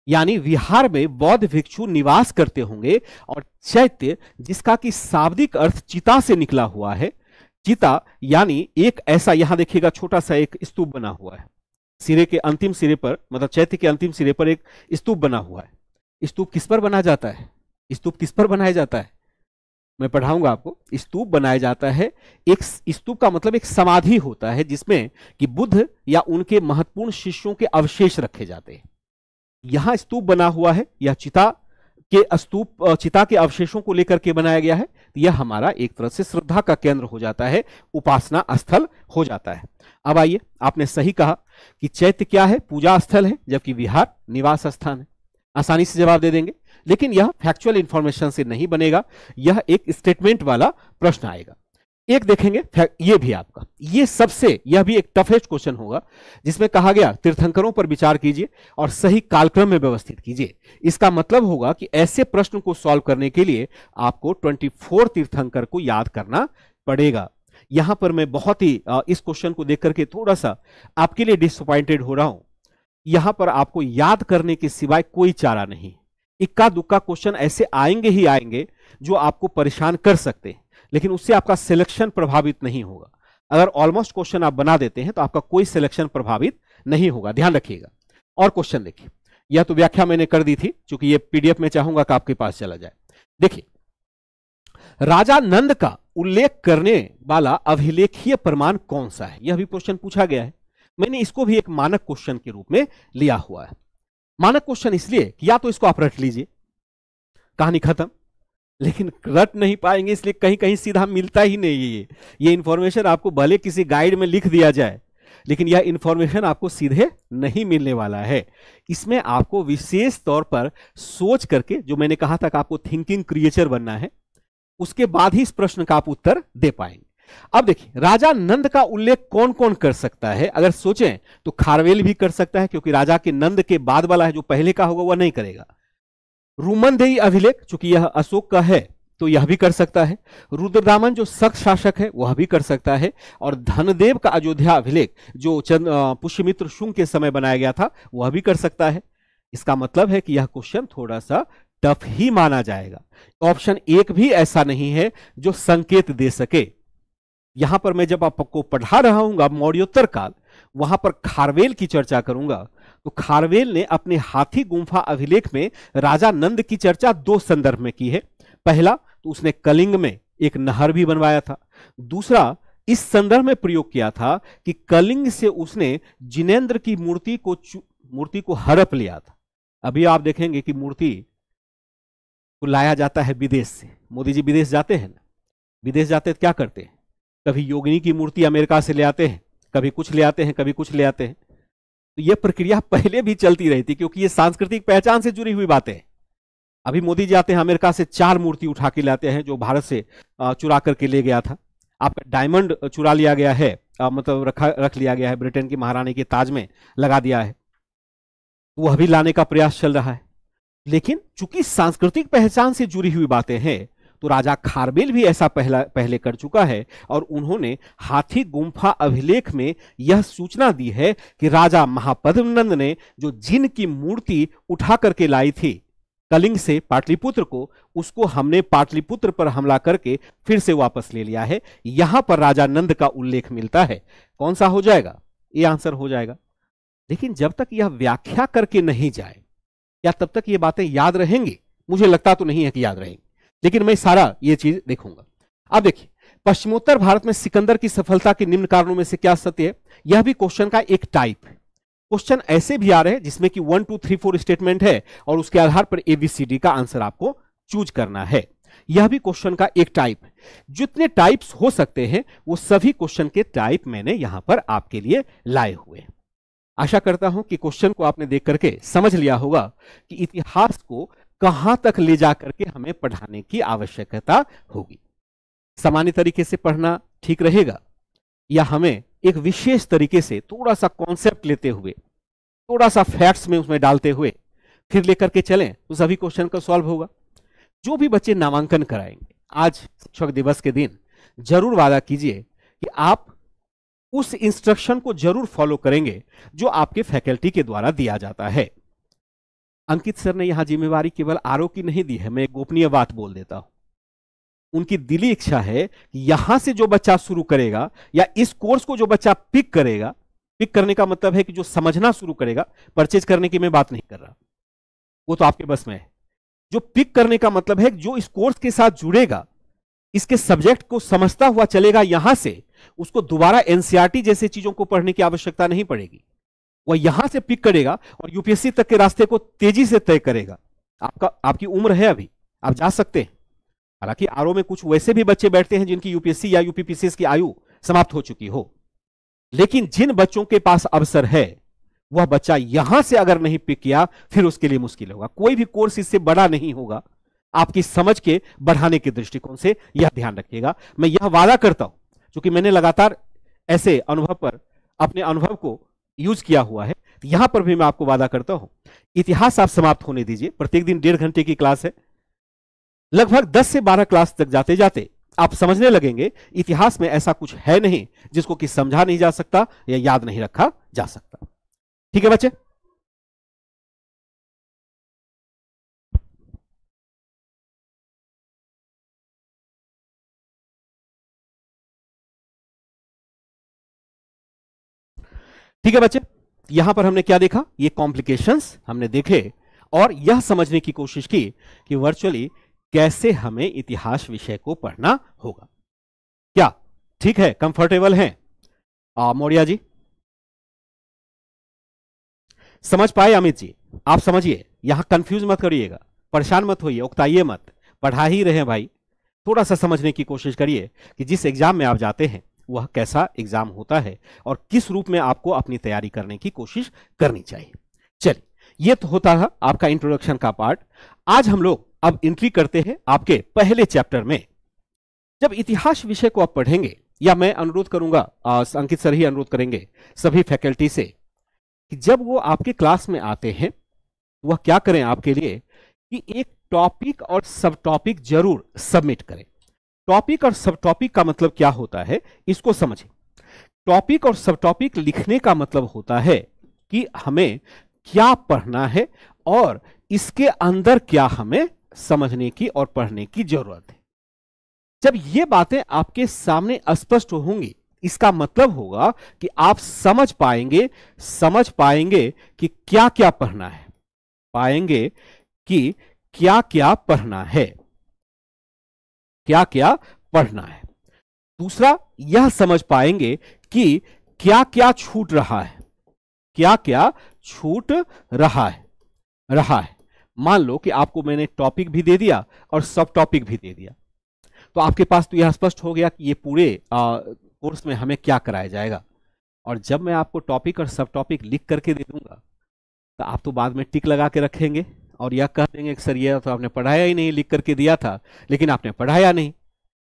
यानी विहार में बौद्ध भिक्षु निवास करते होंगे और चैत्य जिसका कि शाब्दिक अर्थ चिता से निकला हुआ है चिता यानी एक ऐसा यहां देखिएगा छोटा सा एक स्तूप बना हुआ है सिरे के अंतिम सिरे पर मतलब चैत्य के अंतिम सिरे पर एक स्तूप बना हुआ है स्तूप किस पर बना जाता है स्तूप किस पर बनाया जाता है मैं पढ़ाऊंगा आपको स्तूप बनाया जाता है एक स्तूप का मतलब एक समाधि होता है जिसमें कि बुद्ध या उनके महत्वपूर्ण शिष्यों के अवशेष रखे जाते हैं यहां स्तूप बना हुआ है यह चिता के स्तूप चिता के अवशेषों को लेकर के बनाया गया है तो यह हमारा एक तरह से श्रद्धा का केंद्र हो जाता है उपासना स्थल हो जाता है अब आइए आपने सही कहा कि चैत्य क्या है पूजा स्थल है जबकि विहार निवास स्थान है आसानी से जवाब दे देंगे लेकिन यह फैक्चुअल इंफॉर्मेशन से नहीं बनेगा यह एक स्टेटमेंट वाला प्रश्न आएगा एक देखेंगे ये भी आपका ये सबसे यह भी एक टफेस्ट क्वेश्चन होगा जिसमें कहा गया तीर्थंकरों पर विचार कीजिए और सही कालक्रम में व्यवस्थित कीजिए इसका मतलब होगा कि ऐसे प्रश्न को सॉल्व करने के लिए आपको 24 तीर्थंकर को याद करना पड़ेगा यहां पर मैं बहुत ही इस क्वेश्चन को देख करके थोड़ा सा आपके लिए डिसअपॉइंटेड हो रहा हूं यहां पर आपको याद करने के सिवाय कोई चारा नहीं इक्का दुक्का क्वेश्चन ऐसे आएंगे ही आएंगे जो आपको परेशान कर सकते हैं लेकिन उससे आपका सिलेक्शन प्रभावित नहीं होगा अगर ऑलमोस्ट क्वेश्चन आप बना देते हैं तो आपका कोई सिलेक्शन प्रभावित नहीं होगा ध्यान रखिएगा और क्वेश्चन देखिए यह तो व्याख्या मैंने कर दी थी चूंकि ये पीडीएफ में चाहूंगा कि आपके पास चला जाए देखिए राजा नंद का उल्लेख करने वाला अभिलेखीय प्रमाण कौन सा है यह भी क्वेश्चन पूछा गया है मैंने इसको भी एक मानक क्वेश्चन के रूप में लिया हुआ है मानक क्वेश्चन इसलिए कि या तो इसको आप रख लीजिए कहानी खत्म लेकिन रट नहीं पाएंगे इसलिए कहीं कहीं सीधा मिलता ही नहीं है ये ये इन्फॉर्मेशन आपको भले किसी गाइड में लिख दिया जाए लेकिन यह इन्फॉर्मेशन आपको सीधे नहीं मिलने वाला है इसमें आपको विशेष तौर पर सोच करके जो मैंने कहा था कि आपको थिंकिंग क्रिएचर बनना है उसके बाद ही इस प्रश्न का आप उत्तर दे पाएंगे अब देखिए राजा नंद का उल्लेख कौन कौन कर सकता है अगर सोचें तो खारवेल भी कर सकता है क्योंकि राजा के नंद के बाद वाला है जो पहले का होगा वह नहीं करेगा रूमनदेही अभिलेख चूंकि यह अशोक का है तो यह भी कर सकता है रुद्रदामन जो सख्त शासक है वह भी कर सकता है और धनदेव का अयोध्या अभिलेख जो चंद पुष्यमित्र शुंग के समय बनाया गया था वह भी कर सकता है इसका मतलब है कि यह क्वेश्चन थोड़ा सा टफ ही माना जाएगा ऑप्शन एक भी ऐसा नहीं है जो संकेत दे सके यहां पर मैं जब आपको पढ़ा रहा हूंगा मौर्योत्तर काल वहां पर खारवेल की चर्चा करूंगा तो खारवेल ने अपने हाथी गुंफा अभिलेख में राजा नंद की चर्चा दो संदर्भ में की है पहला तो उसने कलिंग में एक नहर भी बनवाया था दूसरा इस संदर्भ में प्रयोग किया था कि कलिंग से उसने जिनेन्द्र की मूर्ति को मूर्ति को हड़प लिया था अभी आप देखेंगे कि मूर्ति को लाया जाता है विदेश से मोदी जी विदेश जाते हैं ना विदेश जाते तो क्या करते हैं कभी योगिनी की मूर्ति अमेरिका से ले आते हैं कभी कुछ ले आते हैं कभी कुछ ले आते हैं तो यह प्रक्रिया पहले भी चलती रही थी क्योंकि ये सांस्कृतिक पहचान से जुड़ी हुई बातें अभी मोदी जी आते हैं अमेरिका से चार मूर्ति उठा के लाते हैं जो भारत से चुरा करके ले गया था आपका डायमंड चुरा लिया गया है मतलब रखा रख लिया गया है ब्रिटेन की महारानी के ताज में लगा दिया है वह भी लाने का प्रयास चल रहा है लेकिन चूंकि सांस्कृतिक पहचान से जुड़ी हुई बातें हैं तो राजा खारबेल भी ऐसा पहला पहले कर चुका है और उन्होंने हाथी गुम्फा अभिलेख में यह सूचना दी है कि राजा महापद्मनंद ने जो जिन की मूर्ति उठा करके लाई थी कलिंग से पाटलिपुत्र को उसको हमने पाटलिपुत्र पर हमला करके फिर से वापस ले लिया है यहां पर राजा नंद का उल्लेख मिलता है कौन सा हो जाएगा ये आंसर हो जाएगा लेकिन जब तक यह व्याख्या करके नहीं जाए या तब तक ये बातें याद रहेंगी मुझे लगता तो नहीं है कि याद रहेंगी लेकिन मैं सारा ये चीज देखूंगा अब देखिए पश्चिमोत्तर भारत में सिकंदर की सफलता के निम्न कारणों में से क्या सत्य है यह भी क्वेश्चन का एक टाइप है क्वेश्चन ऐसे भी आ रहे हैं जिसमें कि one two three four statement है और उसके आधार पर एबीसीडी का आंसर आपको चूज करना है यह भी क्वेश्चन का एक टाइप है जितने टाइप्स हो सकते हैं वो सभी क्वेश्चन के टाइप मैंने यहां पर आपके लिए लाए हुए आशा करता हूं कि क्वेश्चन को आपने देख करके समझ लिया होगा कि इतिहास को कहां तक ले जा करके हमें पढ़ाने की आवश्यकता होगी सामान्य तरीके से पढ़ना ठीक रहेगा या हमें एक विशेष तरीके से थोड़ा सा कॉन्सेप्ट लेते हुए थोड़ा सा फैक्ट्स में उसमें डालते हुए फिर लेकर के चलें तो सभी क्वेश्चन का सॉल्व होगा जो भी बच्चे नामांकन कराएंगे आज शिक्षक दिवस के दिन जरूर वादा कीजिए कि आप उस इंस्ट्रक्शन को जरूर फॉलो करेंगे जो आपके फैकल्टी के द्वारा दिया जाता है अंकित सर ने यहां जिम्मेवारी केवल आरओ की नहीं दी है मैं गोपनीय बात बोल देता हूं उनकी दिली इच्छा है कि यहां से जो बच्चा शुरू करेगा या इस कोर्स को जो बच्चा पिक करेगा पिक करने का मतलब है कि जो समझना शुरू करेगा परचेज करने की मैं बात नहीं कर रहा वो तो आपके बस में है जो पिक करने का मतलब है जो इस कोर्स के साथ जुड़ेगा इसके सब्जेक्ट को समझता हुआ चलेगा यहां से उसको दोबारा एनसीआरटी जैसे चीजों को पढ़ने की आवश्यकता नहीं पड़ेगी वह यहां से पिक करेगा और यूपीएससी तक के रास्ते को तेजी से तय करेगा आपका आपकी उम्र है अभी आप जा सकते हैं हालांकि आरओ में कुछ वैसे भी बच्चे बैठते हैं जिनकी यूपीएससी या यूपीपीसी की आयु समाप्त हो चुकी हो लेकिन जिन बच्चों के पास अवसर है वह बच्चा यहां से अगर नहीं पिक किया फिर उसके लिए मुश्किल होगा कोई भी कोर्स इससे बड़ा नहीं होगा आपकी समझ के बढ़ाने के दृष्टिकोण से यह ध्यान रखिएगा मैं यह वादा करता हूं क्योंकि मैंने लगातार ऐसे अनुभव पर अपने अनुभव को यूज किया हुआ है तो यहां पर भी मैं आपको वादा करता हूं इतिहास आप समाप्त होने दीजिए प्रत्येक दिन डेढ़ घंटे की क्लास है लगभग दस से बारह क्लास तक जाते जाते आप समझने लगेंगे इतिहास में ऐसा कुछ है नहीं जिसको कि समझा नहीं जा सकता या याद नहीं रखा जा सकता ठीक है बच्चे ठीक है बच्चे यहां पर हमने क्या देखा ये कॉम्प्लिकेशंस हमने देखे और यह समझने की कोशिश की कि वर्चुअली कैसे हमें इतिहास विषय को पढ़ना होगा क्या ठीक है कंफर्टेबल है मौर्या जी समझ पाए अमित जी आप समझिए यहां कंफ्यूज मत करिएगा परेशान मत होइए उकताइए मत पढ़ा ही रहे भाई थोड़ा सा समझने की कोशिश करिए कि जिस एग्जाम में आप जाते हैं वह कैसा एग्जाम होता है और किस रूप में आपको अपनी तैयारी करने की कोशिश करनी चाहिए चलिए ये तो होता है आपका इंट्रोडक्शन का पार्ट आज हम लोग अब एंट्री करते हैं आपके पहले चैप्टर में जब इतिहास विषय को आप पढ़ेंगे या मैं अनुरोध करूंगा अंकित सर ही अनुरोध करेंगे सभी फैकल्टी से कि जब वो आपके क्लास में आते हैं वह क्या करें आपके लिए कि एक टॉपिक और सब टॉपिक जरूर सबमिट करें टॉपिक और सब टॉपिक का मतलब क्या होता है इसको समझें टॉपिक और सब टॉपिक लिखने का मतलब होता है कि हमें क्या पढ़ना है और इसके अंदर क्या हमें समझने की और पढ़ने की जरूरत है जब ये बातें आपके सामने स्पष्ट होंगी इसका मतलब होगा कि आप समझ पाएंगे समझ पाएंगे कि क्या क्या पढ़ना है पाएंगे कि क्या क्या पढ़ना है क्या क्या पढ़ना है दूसरा यह समझ पाएंगे कि क्या क्या छूट रहा है क्या क्या छूट रहा है रहा है मान लो कि आपको मैंने टॉपिक भी दे दिया और सब टॉपिक भी दे दिया तो आपके पास तो यह स्पष्ट हो गया कि ये पूरे आ, कोर्स में हमें क्या कराया जाएगा और जब मैं आपको टॉपिक और सब टॉपिक लिख करके दे दूंगा तो आप तो बाद में टिक लगा के रखेंगे और यह कह देंगे कि सर यह तो आपने पढ़ाया ही नहीं लिख करके दिया था लेकिन आपने पढ़ाया नहीं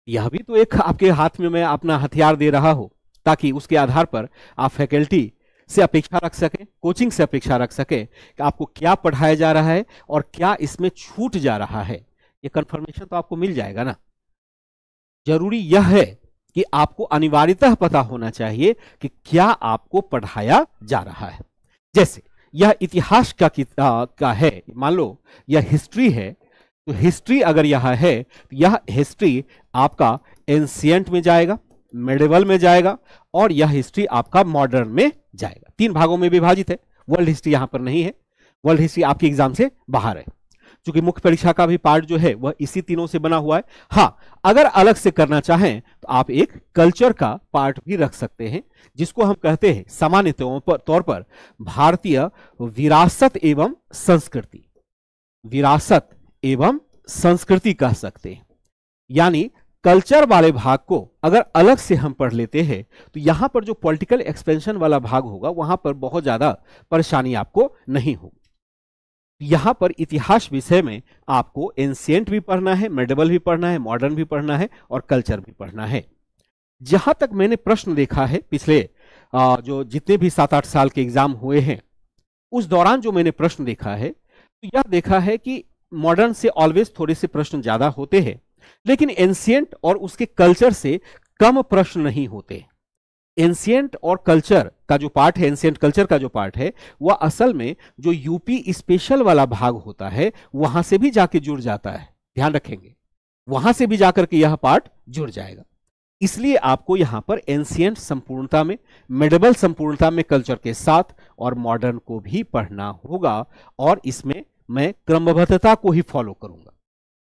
यह भी तो एक आपके हाथ में मैं अपना हथियार दे रहा हूं ताकि उसके आधार पर आप फैकल्टी से अपेक्षा रख सकें कोचिंग से अपेक्षा रख सकें कि आपको क्या पढ़ाया जा रहा है और क्या इसमें छूट जा रहा है ये कन्फर्मेशन तो आपको मिल जाएगा ना जरूरी यह है कि आपको अनिवार्यतः पता होना चाहिए कि क्या आपको पढ़ाया जा रहा है जैसे यह इतिहास का आ, का है मान लो यह हिस्ट्री है तो हिस्ट्री अगर यह है तो यह हिस्ट्री आपका एंशियंट में जाएगा मेडिवल में जाएगा और यह हिस्ट्री आपका मॉडर्न में जाएगा तीन भागों में विभाजित है वर्ल्ड हिस्ट्री यहां पर नहीं है वर्ल्ड हिस्ट्री आपके एग्जाम से बाहर है चूंकि मुख्य परीक्षा का भी पार्ट जो है वह इसी तीनों से बना हुआ है हाँ अगर अलग से करना चाहें तो आप एक कल्चर का पार्ट भी रख सकते हैं जिसको हम कहते हैं सामान्य तौर पर भारतीय विरासत एवं संस्कृति विरासत एवं संस्कृति कह सकते हैं यानी कल्चर वाले भाग को अगर अलग से हम पढ़ लेते हैं तो यहां पर जो पॉलिटिकल एक्सपेंशन वाला भाग होगा वहां पर बहुत ज्यादा परेशानी आपको नहीं होगी यहाँ पर इतिहास विषय में आपको एंशियंट भी पढ़ना है मेडिवल भी पढ़ना है मॉडर्न भी पढ़ना है और कल्चर भी पढ़ना है जहां तक मैंने प्रश्न देखा है पिछले जो जितने भी सात आठ साल के एग्जाम हुए हैं उस दौरान जो मैंने प्रश्न देखा है तो यह देखा है कि मॉडर्न से ऑलवेज थोड़े से प्रश्न ज्यादा होते हैं लेकिन एंशियंट और उसके कल्चर से कम प्रश्न नहीं होते एंशियंट और कल्चर का जो पार्ट है एंशियंट कल्चर का जो पार्ट है वह असल में जो यूपी स्पेशल वाला भाग होता है वहां से भी जाके जुड़ जाता है ध्यान रखेंगे वहां से भी जाकर के यह पार्ट जुड़ जाएगा इसलिए आपको यहां पर एंशियंट संपूर्णता में मेडिबल संपूर्णता में कल्चर के साथ और मॉडर्न को भी पढ़ना होगा और इसमें मैं क्रमबद्धता को ही फॉलो करूंगा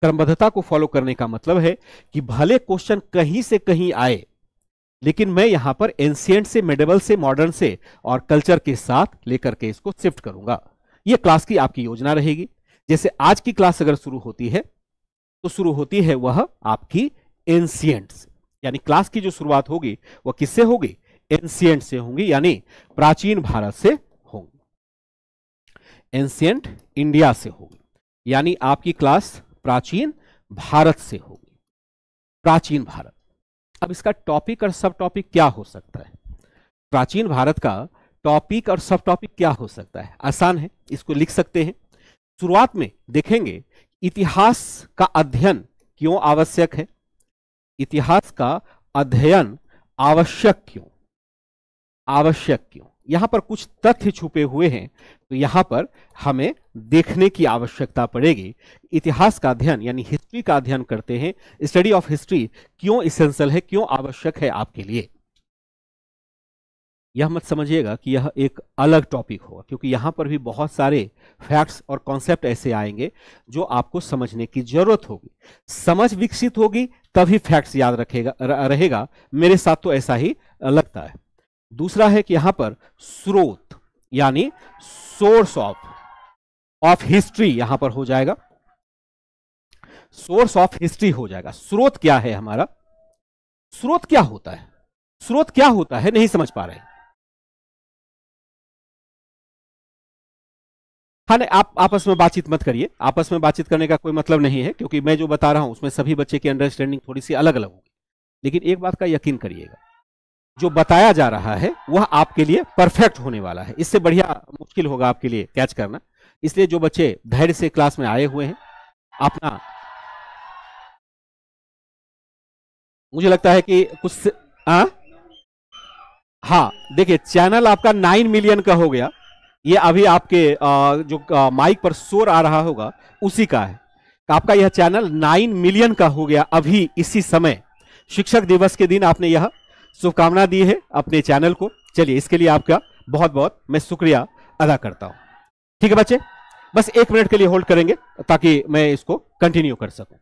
क्रमबद्धता को फॉलो करने का मतलब है कि भले क्वेश्चन कहीं से कहीं आए लेकिन मैं यहां पर एंशियंट से मेडेबल से मॉडर्न से और कल्चर के साथ लेकर के इसको शिफ्ट करूंगा ये क्लास की आपकी योजना रहेगी जैसे आज की क्लास अगर शुरू होती है तो शुरू होती है वह आपकी एंशियंट से यानी क्लास की जो शुरुआत होगी वह किससे होगी एंशियंट से होंगी यानी प्राचीन भारत से होंगी एंशियंट इंडिया से होगी यानी आपकी क्लास प्राचीन भारत से होगी प्राचीन भारत अब इसका टॉपिक और सब टॉपिक क्या हो सकता है प्राचीन भारत का टॉपिक और सब टॉपिक क्या हो सकता है आसान है इसको लिख सकते हैं शुरुआत में देखेंगे इतिहास का अध्ययन क्यों आवश्यक है इतिहास का अध्ययन आवश्यक क्यों आवश्यक क्यों यहां पर कुछ तथ्य छुपे हुए हैं तो यहां पर हमें देखने की आवश्यकता पड़ेगी इतिहास का अध्ययन यानी हिस्ट्री का अध्ययन करते हैं स्टडी ऑफ हिस्ट्री क्यों इसेंशियल है क्यों आवश्यक है आपके लिए यह मत समझिएगा कि यह एक अलग टॉपिक होगा क्योंकि यहां पर भी बहुत सारे फैक्ट्स और कॉन्सेप्ट ऐसे आएंगे जो आपको समझने की जरूरत होगी समझ विकसित होगी तभी फैक्ट्स याद रखेगा रहेगा मेरे साथ तो ऐसा ही लगता है दूसरा है कि यहां पर स्रोत यानी सोर्स ऑफ ऑफ हिस्ट्री यहां पर हो जाएगा सोर्स ऑफ हिस्ट्री हो जाएगा स्रोत क्या है हमारा स्रोत क्या होता है स्रोत क्या होता है नहीं समझ पा रहे हाँ नहीं आप आपस में बातचीत मत करिए आपस में बातचीत करने का कोई मतलब नहीं है क्योंकि मैं जो बता रहा हूं उसमें सभी बच्चे की अंडरस्टैंडिंग थोड़ी सी अलग अलग होगी लेकिन एक बात का यकीन करिएगा जो बताया जा रहा है वह आपके लिए परफेक्ट होने वाला है इससे बढ़िया मुश्किल होगा आपके लिए कैच करना इसलिए जो बच्चे धैर्य से क्लास में आए हुए हैं अपना मुझे लगता है कि कुछ हाँ हा, हाँ देखिए चैनल आपका नाइन मिलियन का हो गया ये अभी आपके आ, जो आ, माइक पर शोर आ रहा होगा उसी का है तो आपका यह चैनल नाइन मिलियन का हो गया अभी इसी समय शिक्षक दिवस के दिन आपने यह शुभकामना दी है अपने चैनल को चलिए इसके लिए आपका बहुत बहुत मैं शुक्रिया अदा करता हूं ठीक है बच्चे बस एक मिनट के लिए होल्ड करेंगे ताकि मैं इसको कंटिन्यू कर सकूं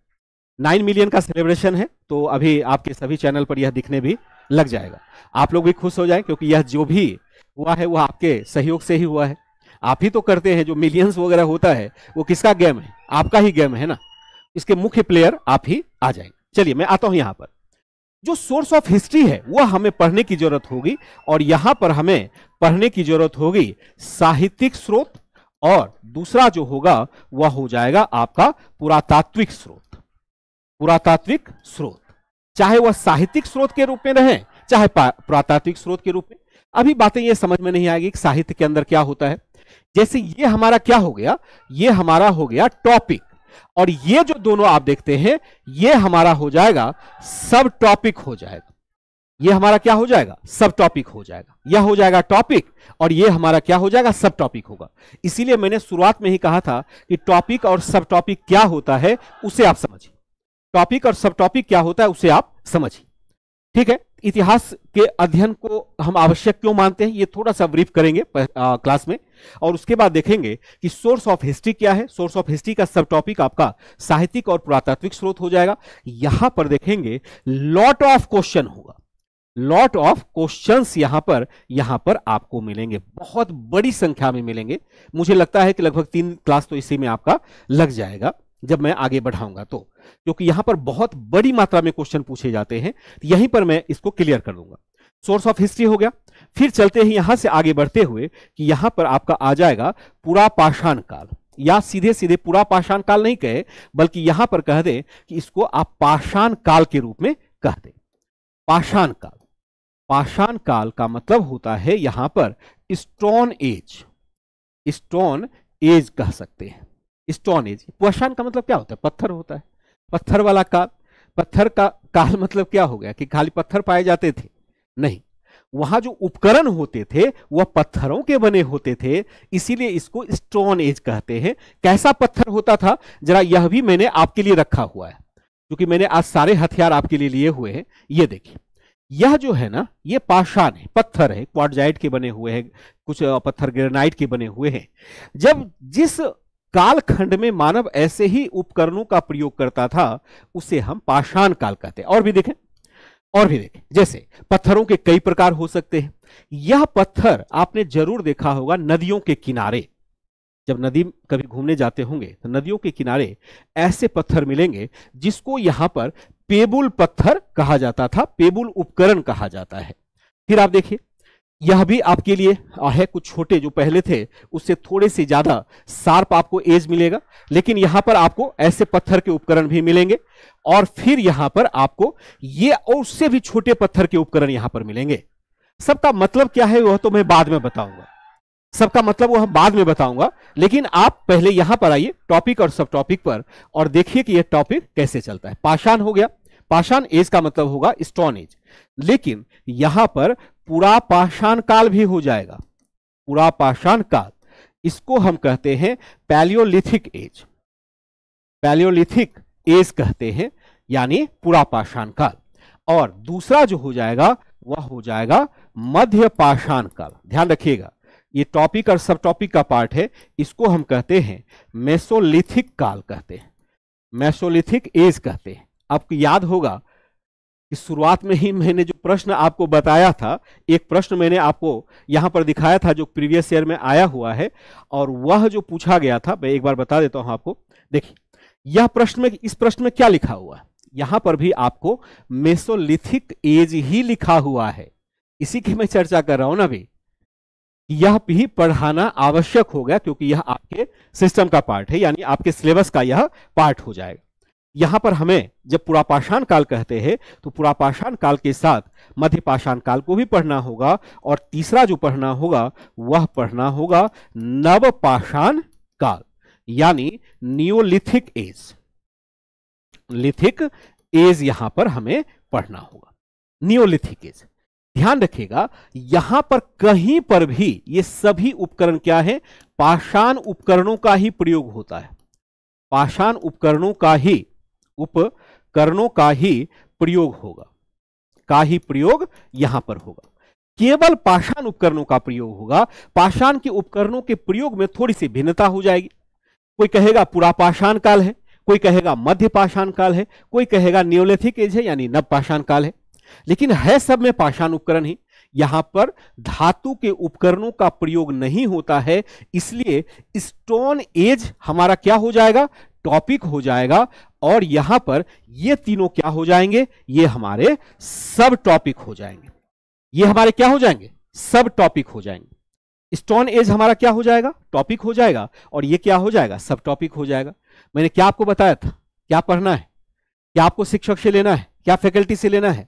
नाइन मिलियन का सेलिब्रेशन है तो अभी आपके सभी चैनल पर यह दिखने भी लग जाएगा आप लोग भी खुश हो जाए क्योंकि यह जो भी हुआ है वह आपके सहयोग से ही हुआ है आप ही तो करते हैं जो मिलियंस वगैरह होता है वो किसका गेम है आपका ही गेम है ना इसके मुख्य प्लेयर आप ही आ जाएंगे चलिए मैं आता हूं यहां पर जो सोर्स ऑफ हिस्ट्री है वह हमें पढ़ने की जरूरत होगी और यहां पर हमें पढ़ने की जरूरत होगी साहित्यिक स्रोत और दूसरा जो होगा वह हो जाएगा आपका पुरातात्विक स्रोत पुरातात्विक स्रोत चाहे वह साहित्यिक स्रोत के रूप में रहे चाहे पुरातात्विक स्रोत के रूप में अभी बातें यह समझ में नहीं आएगी कि साहित्य के अंदर क्या होता है जैसे ये हमारा क्या हो गया ये हमारा हो गया टॉपिक और ये जो दोनों आप देखते हैं ये हमारा हो जाएगा सब टॉपिक हो जाएगा ये हमारा क्या हो जाएगा सब टॉपिक हो जाएगा यह हो जाएगा टॉपिक और ये हमारा क्या हो जाएगा सब टॉपिक होगा इसीलिए मैंने शुरुआत में ही कहा था कि टॉपिक और सब टॉपिक क्या होता है उसे आप समझिए टॉपिक और सब टॉपिक क्या होता है उसे आप समझिए ठीक है इतिहास के अध्ययन को हम आवश्यक क्यों मानते हैं ये थोड़ा सा ब्रीफ करेंगे आ, क्लास में और उसके बाद देखेंगे कि सोर्स ऑफ हिस्ट्री क्या है सोर्स ऑफ हिस्ट्री का सब टॉपिक आपका साहित्यिक और पुरातात्विक स्रोत हो जाएगा यहां पर देखेंगे लॉट ऑफ क्वेश्चन होगा लॉट ऑफ क्वेश्चन यहां पर यहां पर आपको मिलेंगे बहुत बड़ी संख्या में मिलेंगे मुझे लगता है कि लगभग तीन क्लास तो इसी में आपका लग जाएगा जब मैं आगे बढ़ाऊंगा तो क्योंकि यहां पर बहुत बड़ी मात्रा में क्वेश्चन पूछे जाते हैं तो यहीं पर मैं इसको क्लियर कर दूंगा सोर्स ऑफ हिस्ट्री हो गया फिर चलते हैं यहां से आगे बढ़ते हुए कि यहां पर आपका आ जाएगा पूरा पाषाण काल या सीधे सीधे पूरा पाषाण काल नहीं कहे बल्कि यहां पर कह दे कि इसको आप पाषाण काल के रूप में कह दे पाषाण काल पाषाण काल का मतलब होता है यहां पर स्टोन एज स्टोन एज कह सकते हैं स्टोन एज पोशान का मतलब क्या होता है पत्थर होता है पत्थर वाला काल पत्थर का काल मतलब क्या हो गया कि खाली पत्थर पाए जाते थे नहीं वहां जो उपकरण होते थे वह पत्थरों के बने होते थे इसीलिए इसको स्टोन एज कहते हैं कैसा पत्थर होता था जरा यह भी मैंने आपके लिए रखा हुआ है क्योंकि मैंने आज सारे हथियार आपके लिए लिए हुए हैं ये देखिए यह जो है ना ये पाषाण है पत्थर है क्वाडजाइट के बने हुए हैं कुछ पत्थर ग्रेनाइट के बने हुए हैं जब जिस कालखंड में मानव ऐसे ही उपकरणों का प्रयोग करता था उसे हम पाषाण काल कहते हैं और भी देखें और भी देखें जैसे पत्थरों के कई प्रकार हो सकते हैं यह पत्थर आपने जरूर देखा होगा नदियों के किनारे जब नदी कभी घूमने जाते होंगे तो नदियों के किनारे ऐसे पत्थर मिलेंगे जिसको यहां पर पेबुल पत्थर कहा जाता था पेबुल उपकरण कहा जाता है फिर आप देखिए यह भी आपके लिए है कुछ छोटे जो पहले थे उससे थोड़े से ज्यादा शार्प आपको एज मिलेगा लेकिन यहां पर आपको ऐसे पत्थर के उपकरण भी मिलेंगे और फिर यहां पर आपको ये और उससे भी छोटे पत्थर के उपकरण यहां पर मिलेंगे सबका मतलब क्या है वह तो मैं बाद में बताऊंगा सबका मतलब वह बाद में बताऊंगा लेकिन आप पहले यहां पर आइए टॉपिक और सब टॉपिक पर और देखिए कि यह टॉपिक कैसे चलता है पाषाण हो गया पाषाण एज का मतलब होगा स्टोन एज लेकिन यहां पर पूरा पाषाण काल भी हो जाएगा पूरा पाषाण काल इसको हम कहते हैं पैलियोलिथिक एज पैलियोलिथिक एज कहते हैं यानी पूरा पाषाण काल और दूसरा जो हो जाएगा वह हो जाएगा मध्य पाषाण काल ध्यान रखिएगा ये टॉपिक और सब टॉपिक का पार्ट है इसको हम कहते हैं मेसोलिथिक काल कहते हैं मेसोलिथिक एज कहते हैं आपको याद होगा कि शुरुआत में ही मैंने जो प्रश्न आपको बताया था एक प्रश्न मैंने आपको यहां पर दिखाया था जो प्रीवियस ईयर में आया हुआ है और वह जो पूछा गया था मैं एक बार बता देता हूं आपको देखिए यह प्रश्न में इस प्रश्न में क्या लिखा हुआ है यहां पर भी आपको मेसोलिथिक एज ही लिखा हुआ है इसी की मैं चर्चा कर रहा हूं ना भी यह भी पढ़ाना आवश्यक होगा क्योंकि यह आपके सिस्टम का पार्ट है यानी आपके सिलेबस का यह पार्ट हो जाएगा यहां पर हमें जब पुरापाषाण काल कहते हैं तो पुरापाषाण काल के साथ मध्य पाषाण काल को भी पढ़ना होगा और तीसरा जो पढ़ना होगा वह पढ़ना होगा नव पाषाण काल यानी नियोलिथिक एज लिथिक एज यहां पर हमें पढ़ना होगा नियोलिथिक एज ध्यान रखिएगा यहां पर कहीं पर भी ये सभी उपकरण क्या है पाषाण उपकरणों का ही प्रयोग होता है पाषाण उपकरणों का ही उपकरणों का ही प्रयोग होगा का ही प्रयोग यहां पर होगा केवल पाषाण उपकरणों का प्रयोग होगा पाषाण के उपकरणों के प्रयोग में थोड़ी सी भिन्नता हो जाएगी कोई कहेगा पूरा पाषाण काल है कोई कहेगा मध्य पाषाण काल है कोई कहेगा न्योलेथिक एज है यानी नव पाषाण काल है लेकिन है सब में पाषाण उपकरण ही यहां पर धातु के उपकरणों का प्रयोग नहीं होता है इसलिए स्टोन एज हमारा क्या हो जाएगा टॉपिक हो जाएगा और यहां पर ये तीनों क्या हो जाएंगे ये हमारे सब टॉपिक हो जाएंगे ये हमारे क्या हो जाएंगे सब टॉपिक हो जाएंगे स्टोन एज हमारा क्या हो जाएगा टॉपिक हो जाएगा और ये क्या हो जाएगा सब टॉपिक हो जाएगा मैंने क्या आपको बताया था क्या पढ़ना है क्या आपको शिक्षक से लेना है क्या फैकल्टी से लेना है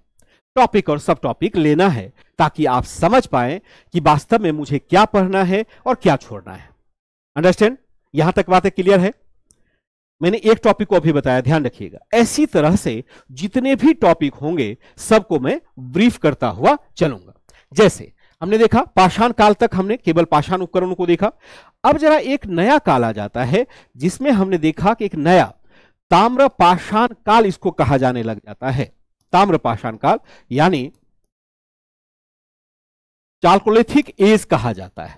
टॉपिक और सब टॉपिक लेना है ताकि आप समझ पाए कि वास्तव में मुझे क्या पढ़ना है और क्या छोड़ना है अंडरस्टैंड यहां तक बातें क्लियर है मैंने एक टॉपिक को अभी बताया ध्यान रखिएगा ऐसी तरह से जितने भी टॉपिक होंगे सबको मैं ब्रीफ करता हुआ चलूंगा जैसे हमने देखा पाषाण काल तक हमने केवल पाषाण उपकरणों को देखा अब जरा एक नया काल आ जाता है जिसमें हमने देखा कि एक नया ताम्र पाषाण काल इसको कहा जाने लग जाता है ताम्र पाषाण काल यानी चालकोलिथिक एज कहा जाता है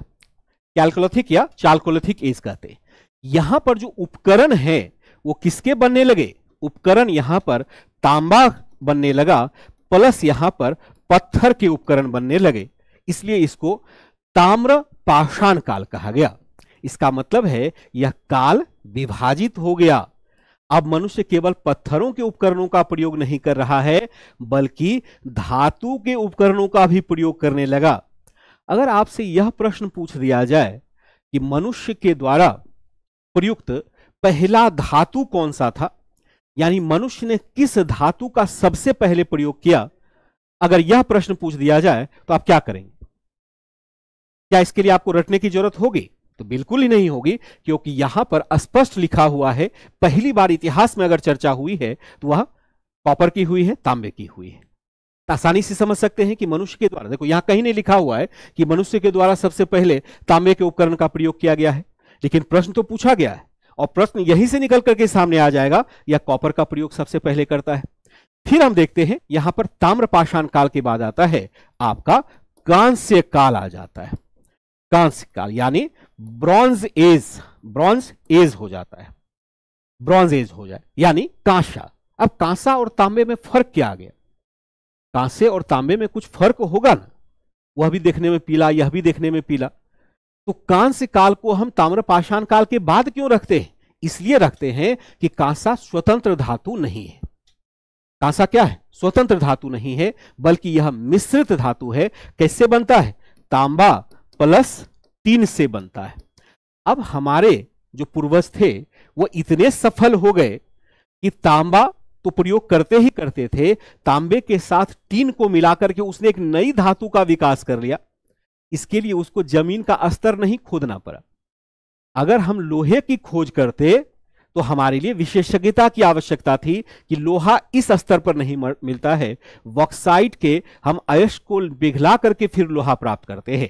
कैलकोलिथिक या चालकोलिथिक एज कहते हैं यहां पर जो उपकरण है वो किसके बनने लगे उपकरण यहां पर तांबा बनने लगा प्लस यहां पर पत्थर के उपकरण बनने लगे इसलिए इसको ताम्र पाषाण काल कहा गया इसका मतलब है यह काल विभाजित हो गया अब मनुष्य केवल पत्थरों के उपकरणों का प्रयोग नहीं कर रहा है बल्कि धातु के उपकरणों का भी प्रयोग करने लगा अगर आपसे यह प्रश्न पूछ दिया जाए कि मनुष्य के द्वारा प्रयुक्त पहला धातु कौन सा था यानी मनुष्य ने किस धातु का सबसे पहले प्रयोग किया अगर यह प्रश्न पूछ दिया जाए तो आप क्या करेंगे क्या इसके लिए आपको रटने की जरूरत होगी तो बिल्कुल ही नहीं होगी क्योंकि यहां पर स्पष्ट लिखा हुआ है पहली बार इतिहास में अगर चर्चा हुई है तो वह कॉपर की हुई है तांबे की हुई है तो आसानी से समझ सकते हैं कि मनुष्य के द्वारा देखो यहां कहीं नहीं लिखा हुआ है कि मनुष्य के द्वारा सबसे पहले तांबे के उपकरण का प्रयोग किया गया है लेकिन प्रश्न तो पूछा गया है और प्रश्न यहीं से निकल करके सामने आ जाएगा या कॉपर का प्रयोग सबसे पहले करता है फिर हम देखते हैं यहां पर पाषाण काल के बाद आता है आपका कांस्य काल आ जाता है कांस्य काल यानी ब्रॉन्ज एज ब्रॉन्ज एज हो जाता है ब्रॉन्ज एज हो जाए यानी कांसा अब कांसा और तांबे में फर्क क्या आ गया कांसे और तांबे में कुछ फर्क होगा ना वह भी देखने में पीला यह भी देखने में पीला तो कांस्य काल को हम ताम्रपाषाण काल के बाद क्यों रखते हैं इसलिए रखते हैं कि कांसा स्वतंत्र धातु नहीं है कांसा क्या है स्वतंत्र धातु नहीं है बल्कि यह मिश्रित धातु है कैसे बनता है तांबा प्लस तीन से बनता है अब हमारे जो पूर्वज थे वो इतने सफल हो गए कि तांबा तो प्रयोग करते ही करते थे तांबे के साथ टीन को मिलाकर के उसने एक नई धातु का विकास कर लिया इसके लिए उसको जमीन का स्तर नहीं खोदना पड़ा अगर हम लोहे की खोज करते तो हमारे लिए विशेषज्ञता की आवश्यकता थी कि लोहा इस स्तर पर नहीं मिलता है वॉक्साइट के हम अयश को बिघला करके फिर लोहा प्राप्त करते हैं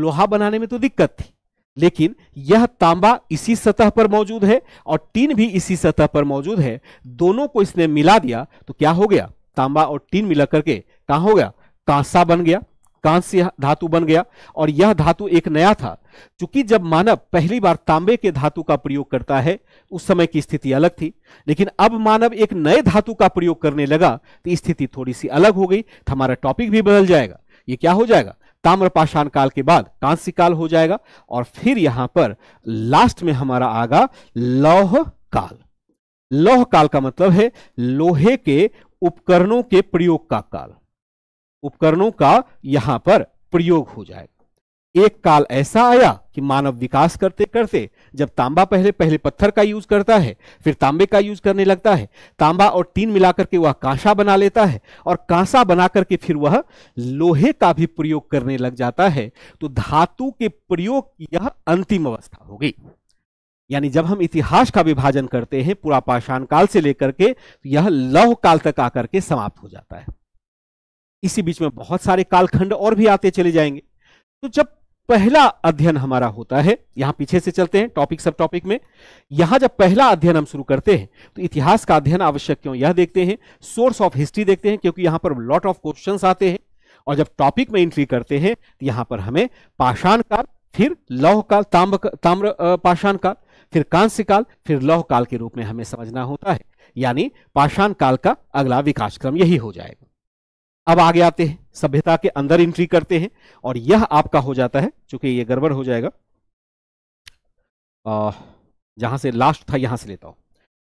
लोहा बनाने में तो दिक्कत थी लेकिन यह तांबा इसी सतह पर मौजूद है और टीन भी इसी सतह पर मौजूद है दोनों को इसने मिला दिया तो क्या हो गया तांबा और टीन मिला करके कहा हो गया कांसा बन गया कांस्य धातु बन गया और यह धातु एक नया था क्योंकि जब मानव पहली बार तांबे के धातु का प्रयोग करता है उस समय की स्थिति अलग थी लेकिन अब मानव एक नए धातु का प्रयोग करने लगा तो स्थिति थोड़ी सी अलग हो गई तो हमारा टॉपिक भी बदल जाएगा ये क्या हो जाएगा ताम्रपाषाण काल के बाद कांस्य काल हो जाएगा और फिर यहां पर लास्ट में हमारा आगा लौह काल लौह काल का मतलब है लोहे के उपकरणों के प्रयोग का काल उपकरणों का यहां पर प्रयोग हो जाएगा एक काल ऐसा आया कि मानव विकास करते करते जब तांबा पहले पहले पत्थर का यूज करता है फिर तांबे का यूज करने लगता है तांबा और तीन मिलाकर के वह कांसा बना लेता है और कांसा बना करके फिर वह लोहे का भी प्रयोग करने लग जाता है तो धातु के प्रयोग की यह अंतिम अवस्था हो गई यानी जब हम इतिहास का विभाजन करते हैं पूरा पाषाण काल से लेकर के तो यह लौह काल तक आकर के समाप्त हो जाता है इसी बीच में बहुत सारे कालखंड और भी आते चले जाएंगे तो जब पहला अध्ययन हमारा होता है यहां पीछे से चलते हैं टॉपिक सब टॉपिक में यहां जब पहला अध्ययन हम शुरू करते हैं तो इतिहास का अध्ययन आवश्यक क्यों यह देखते हैं सोर्स ऑफ हिस्ट्री देखते हैं क्योंकि यहां पर लॉट ऑफ क्वेश्चन आते हैं और जब टॉपिक में एंट्री करते हैं तो यहां पर हमें पाषाण काल फिर लौह काल ताम्र ताम्र पाषाण काल फिर कांस्य काल फिर लौह काल के रूप में हमें समझना होता है यानी पाषाण काल का अगला विकास क्रम यही हो जाएगा अब आगे आते हैं सभ्यता के अंदर एंट्री करते हैं और यह आपका हो जाता है चूंकि यह गड़बड़ हो जाएगा आ, जहां से लास्ट था यहां से लेता हूं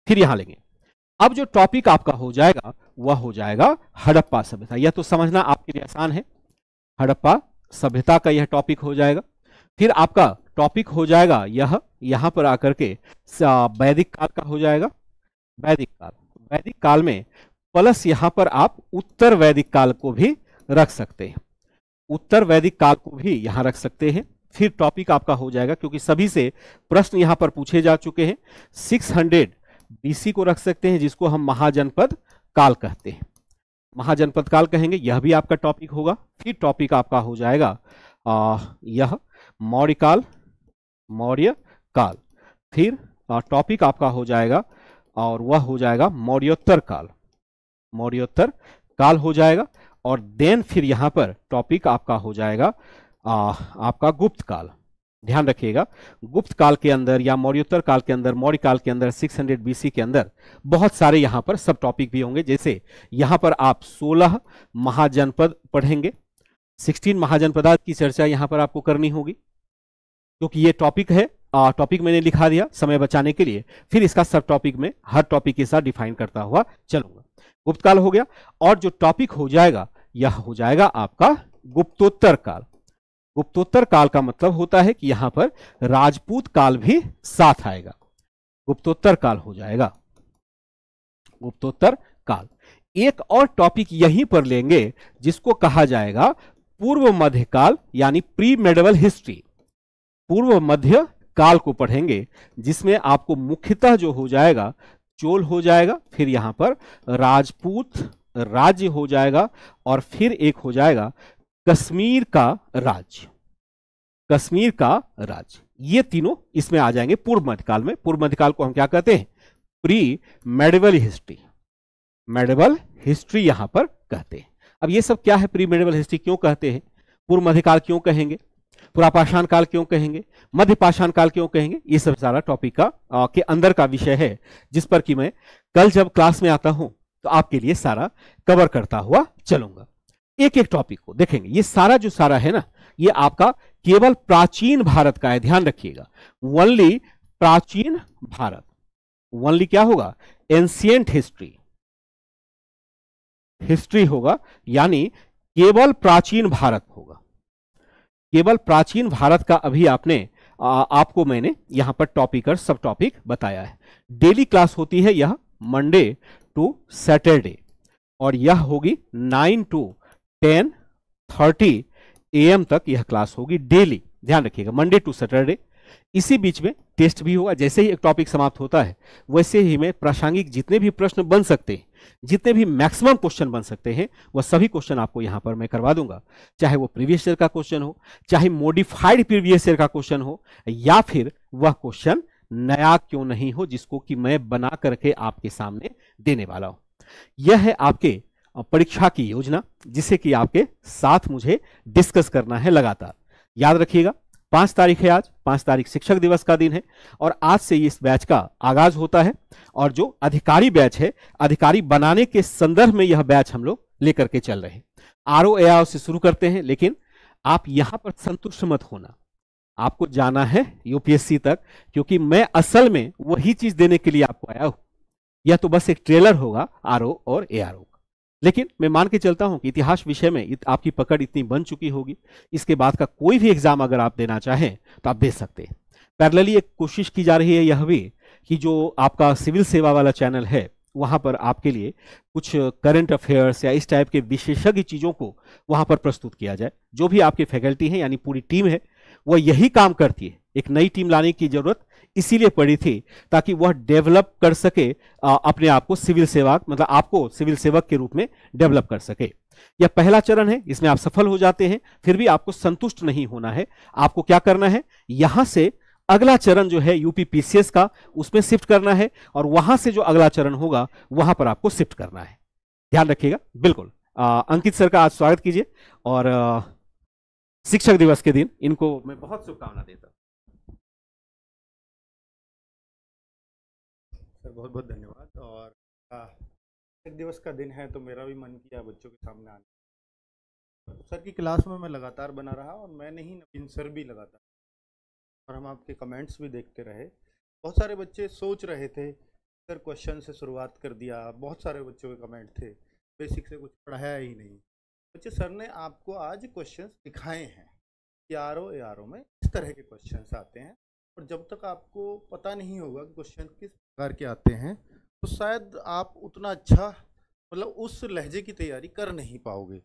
फिर यहां लेंगे अब जो टॉपिक आपका हो जाएगा वह हो जाएगा हड़प्पा सभ्यता यह तो समझना आपके लिए आसान है हड़प्पा सभ्यता का यह टॉपिक हो जाएगा फिर आपका टॉपिक हो जाएगा यह यहां पर आकर के वैदिक काल का हो जाएगा वैदिक काल वैदिक काल में प्लस यहां पर आप उत्तर वैदिक काल को भी रख सकते हैं उत्तर वैदिक काल को भी यहां रख सकते हैं फिर टॉपिक आपका हो जाएगा क्योंकि सभी से प्रश्न यहां पर पूछे जा चुके हैं 600 बीसी को रख सकते हैं जिसको हम महाजनपद काल कहते हैं महाजनपद काल कहेंगे यह भी आपका टॉपिक होगा फिर टॉपिक आपका हो जाएगा आ, यह मौर्य काल मौर्य काल फिर टॉपिक आपका हो जाएगा और वह हो जाएगा मौर्योत्तर काल मौर्योत्तर काल हो जाएगा और देन फिर यहां पर टॉपिक आपका हो जाएगा आ, आपका गुप्त काल ध्यान रखिएगा गुप्त काल के अंदर या मौर्योत्तर काल के अंदर मौर्य काल के अंदर 600 हंड्रेड बीसी के अंदर बहुत सारे यहां पर सब टॉपिक भी होंगे जैसे यहां पर आप 16 महाजनपद पढ़ेंगे 16 महाजनपदा की चर्चा यहां पर आपको करनी होगी क्योंकि तो ये टॉपिक है टॉपिक मैंने लिखा दिया समय बचाने के लिए फिर इसका सब टॉपिक में हर टॉपिक के साथ डिफाइन करता हुआ चलूंगा गुप्त काल हो गया और जो टॉपिक हो जाएगा यह हो जाएगा आपका गुप्तोत्तर काल गुप्तोत्तर काल का मतलब होता है कि यहां पर राजपूत काल भी साथ आएगा गुप्तोत्तर काल हो जाएगा गुप्तोत्तर काल एक और टॉपिक यहीं पर लेंगे जिसको कहा जाएगा पूर्व मध्यकाल यानी प्री मेडवल हिस्ट्री पूर्व मध्य काल को पढ़ेंगे जिसमें आपको मुख्यतः जो हो जाएगा चोल हो जाएगा फिर यहाँ पर राजपूत राज्य हो जाएगा और फिर एक हो जाएगा कश्मीर का राज्य कश्मीर का राज्य ये तीनों इसमें आ जाएंगे पूर्व मध्यकाल में पूर्व मध्यकाल को हम क्या कहते हैं pre medieval history medieval history यहां पर कहते हैं अब ये सब क्या है प्री मेडिवल हिस्ट्री क्यों कहते हैं पूर्व मध्यकाल क्यों कहेंगे पुरापाषाण काल क्यों कहेंगे मध्य पाषाण काल क्यों कहेंगे ये सब सारा टॉपिक का आ, के अंदर का विषय है जिस पर कि मैं कल जब क्लास में आता हूं तो आपके लिए सारा कवर करता हुआ चलूंगा एक एक टॉपिक को देखेंगे ये सारा जो सारा है ना ये आपका केवल प्राचीन भारत का है ध्यान रखिएगा वनली प्राचीन भारत वनली क्या होगा एंसियंट हिस्ट्री हिस्ट्री होगा यानी केवल प्राचीन भारत केवल प्राचीन भारत का अभी आपने आ, आपको मैंने यहां पर टॉपिक और सब टॉपिक बताया है डेली क्लास होती है यह मंडे टू सैटरडे और यह होगी nine to ten thirty a m तक यह क्लास होगी डेली ध्यान रखिएगा मंडे टू सैटरडे इसी बीच में टेस्ट भी होगा जैसे ही एक टॉपिक समाप्त होता है वैसे ही में प्रासंगिक जितने भी प्रश्न बन सकते हैं जितने भी मैक्सिमम क्वेश्चन बन सकते हैं वह सभी क्वेश्चन आपको यहां पर मैं करवा दूंगा चाहे वो प्रीवियस ईयर का क्वेश्चन हो चाहे मॉडिफाइड प्रीवियस ईयर का क्वेश्चन हो या फिर वह क्वेश्चन नया क्यों नहीं हो जिसको कि मैं बना करके आपके सामने देने वाला हूं यह है आपके परीक्षा की योजना जिसे कि आपके साथ मुझे डिस्कस करना है लगातार याद रखिएगा पांच तारीख है आज पांच तारीख शिक्षक दिवस का दिन है और आज से इस बैच का आगाज होता है और जो अधिकारी बैच है अधिकारी बनाने के संदर्भ में यह बैच हम लोग लेकर के चल रहे हैं आर ओ से शुरू करते हैं लेकिन आप यहां पर संतुष्ट मत होना आपको जाना है यूपीएससी तक क्योंकि मैं असल में वही चीज देने के लिए आपको आया हूं यह तो बस एक ट्रेलर होगा आर और ए लेकिन मैं मान के चलता हूं कि इतिहास विषय में आपकी पकड़ इतनी बन चुकी होगी इसके बाद का कोई भी एग्जाम अगर आप देना चाहें तो आप दे सकते हैं पैरलली एक कोशिश की जा रही है यह भी कि जो आपका सिविल सेवा वाला चैनल है वहां पर आपके लिए कुछ करंट अफेयर्स या इस टाइप के विशेषज्ञ चीज़ों को वहां पर प्रस्तुत किया जाए जो भी आपकी फैकल्टी है यानी पूरी टीम है वह यही काम करती है एक नई टीम लाने की जरूरत इसीलिए पड़ी थी ताकि वह डेवलप कर सके अपने आप को सिविल सेवक मतलब आपको सिविल सेवक के रूप में डेवलप कर सके यह पहला चरण है इसमें आप सफल हो जाते हैं फिर भी आपको संतुष्ट नहीं होना है आपको क्या करना है यहां से अगला चरण जो है यूपी पीसीएस का उसमें शिफ्ट करना है और वहां से जो अगला चरण होगा वहां पर आपको शिफ्ट करना है ध्यान रखिएगा बिल्कुल आ, अंकित सर का आज स्वागत कीजिए और आ, शिक्षक दिवस के दिन इनको मैं बहुत शुभकामना देता हूं सर बहुत बहुत धन्यवाद और शिक्षक दिवस का दिन है तो मेरा भी मन किया बच्चों के सामने आने सर की क्लास में मैं लगातार बना रहा और मैं नहीं नवीन सर भी लगातार और हम आपके कमेंट्स भी देखते रहे बहुत सारे बच्चे सोच रहे थे सर क्वेश्चन से शुरुआत कर दिया बहुत सारे बच्चों के कमेंट थे बेसिक से कुछ पढ़ाया ही नहीं बच्चे सर ने आपको आज क्वेश्चन दिखाए हैं कि R O A R O में इस तरह के क्वेश्चन आते हैं और जब तक आपको पता नहीं होगा कि क्वेश्चन किस प्रकार के आते हैं तो शायद आप उतना अच्छा मतलब उस लहजे की तैयारी कर नहीं पाओगे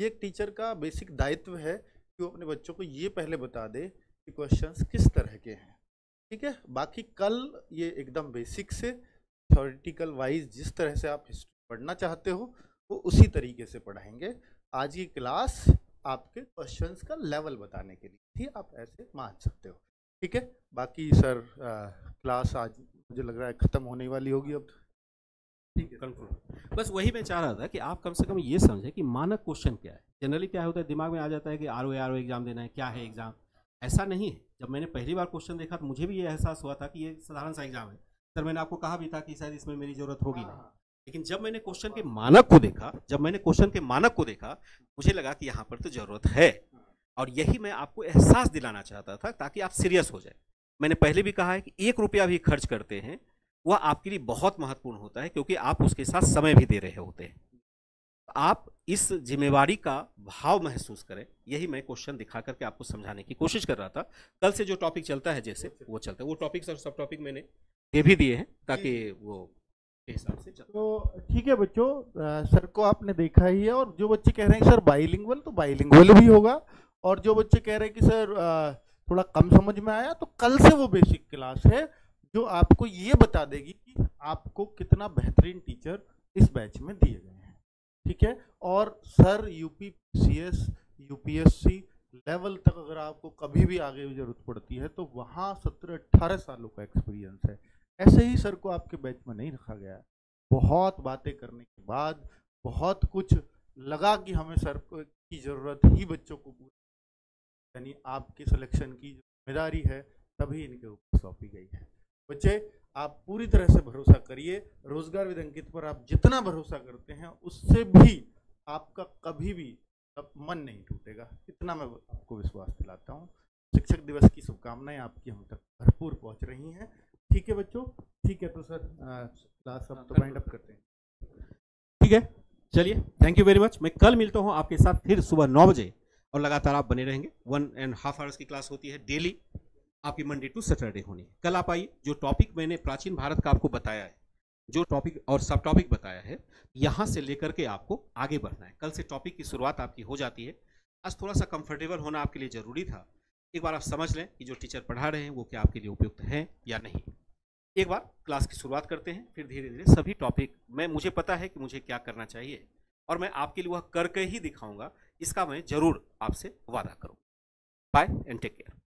ये एक टीचर का बेसिक दायित्व है कि वो अपने बच्चों को ये पहले बता दे कि क्वेश्चंस किस तरह के हैं ठीक है बाकी कल ये एकदम बेसिक से थोरिटिकल वाइज जिस तरह से आप हिस्ट्री पढ़ना चाहते हो वो उसी तरीके से पढ़ाएंगे आज की क्लास आपके क्वेश्चंस का लेवल बताने के लिए थी आप ऐसे मान सकते हो ठीक है बाकी सर आ, क्लास आज मुझे लग रहा है ख़त्म होने वाली होगी अब ठीक है कंक्लूड बस वही मैं चाह रहा था कि आप कम से कम ये समझें कि मानक क्वेश्चन क्या है जनरली क्या होता है दिमाग में आ जाता है कि R O R O exam देना है क्या है एग्ज़ाम ऐसा नहीं है जब मैंने पहली बार क्वेश्चन देखा तो मुझे भी ये एहसास हुआ था कि ये साधारण सा एग्ज़ाम है सर मैंने आपको कहा भी था कि शायद इसमें मेरी ज़रूरत होगी नहीं हाँ। लेकिन जब मैंने क्वेश्चन के मानक को देखा जब मैंने क्वेश्चन के मानक को देखा मुझे लगा कि यहाँ पर तो ज़रूरत है और यही मैं आपको एहसास दिलाना चाहता था ताकि आप सीरियस हो जाए मैंने पहले भी कहा है कि एक रुपया भी खर्च करते हैं वह आपके लिए बहुत महत्वपूर्ण होता है क्योंकि आप उसके साथ समय भी दे रहे होते हैं आप इस जिम्मेवारी का भाव महसूस करें यही मैं क्वेश्चन दिखा करके आपको समझाने की कोशिश कर रहा था कल से जो टॉपिक चलता है जैसे वो चलता है वो टॉपिक और सब टॉपिक मैंने दे भी दिए हैं ताकि वो हिसाब से तो ठीक है बच्चों सर को आपने देखा ही है और जो बच्चे कह रहे हैं सर बाइलिंगुअल तो बाइलिंगुअल भी होगा और जो बच्चे कह रहे हैं कि सर थोड़ा कम समझ में आया तो कल से वो बेसिक क्लास है जो आपको ये बता देगी कि आपको कितना बेहतरीन टीचर इस बैच में दिए गए हैं ठीक है और sir U P C S U P S C level तक अगर आपको कभी भी आगे ज़रूरत पड़ती है तो वहाँ सत्रह अट्ठारह सालों का एक्सपीरियंस है ऐसे ही सर को आपके बैच में नहीं रखा गया बहुत बातें करने के बाद बहुत कुछ लगा कि हमें सर को की ज़रूरत ही बच्चों को पूरी यानी आपकी सिलेक्शन की जिम्मेदारी है तभी इनके ऊपर सौंपी गई है बच्चे आप पूरी तरह से भरोसा करिए रोजगार विद अंकित पर आप जितना भरोसा करते हैं उससे भी आपका कभी भी अब मन नहीं टूटेगा इतना मैं आपको विश्वास दिलाता हूँ शिक्षक दिवस की शुभकामनाएं आपकी हम तक भरपूर पहुँच रही हैं ठीक है बच्चों ठीक है तो सर क्लास अब तो वाइंड हाँ, अप करते हैं ठीक है चलिए थैंक यू वेरी मच मैं कल मिलता हूँ आपके साथ फिर सुबह नौ बजे और लगातार आप बने रहेंगे वन एंड हाफ आवर्स की क्लास होती है डेली आपकी मंडे टू सैटरडे होनी है कल आप आइए जो टॉपिक मैंने प्राचीन भारत का आपको बताया है जो टॉपिक और सब टॉपिक बताया है यहाँ से लेकर के आपको आगे बढ़ना है कल से टॉपिक की शुरुआत आपकी हो जाती है आज थोड़ा सा कंफर्टेबल होना आपके लिए ज़रूरी था एक बार आप समझ लें कि जो टीचर पढ़ा रहे हैं वो क्या आपके लिए उपयुक्त हैं या नहीं एक बार क्लास की शुरुआत करते हैं फिर धीरे धीरे सभी टॉपिक मैं मुझे पता है कि मुझे क्या करना चाहिए और मैं आपके लिए वह करके ही दिखाऊंगा इसका मैं जरूर आपसे वादा करूँ बाय एंड टेक केयर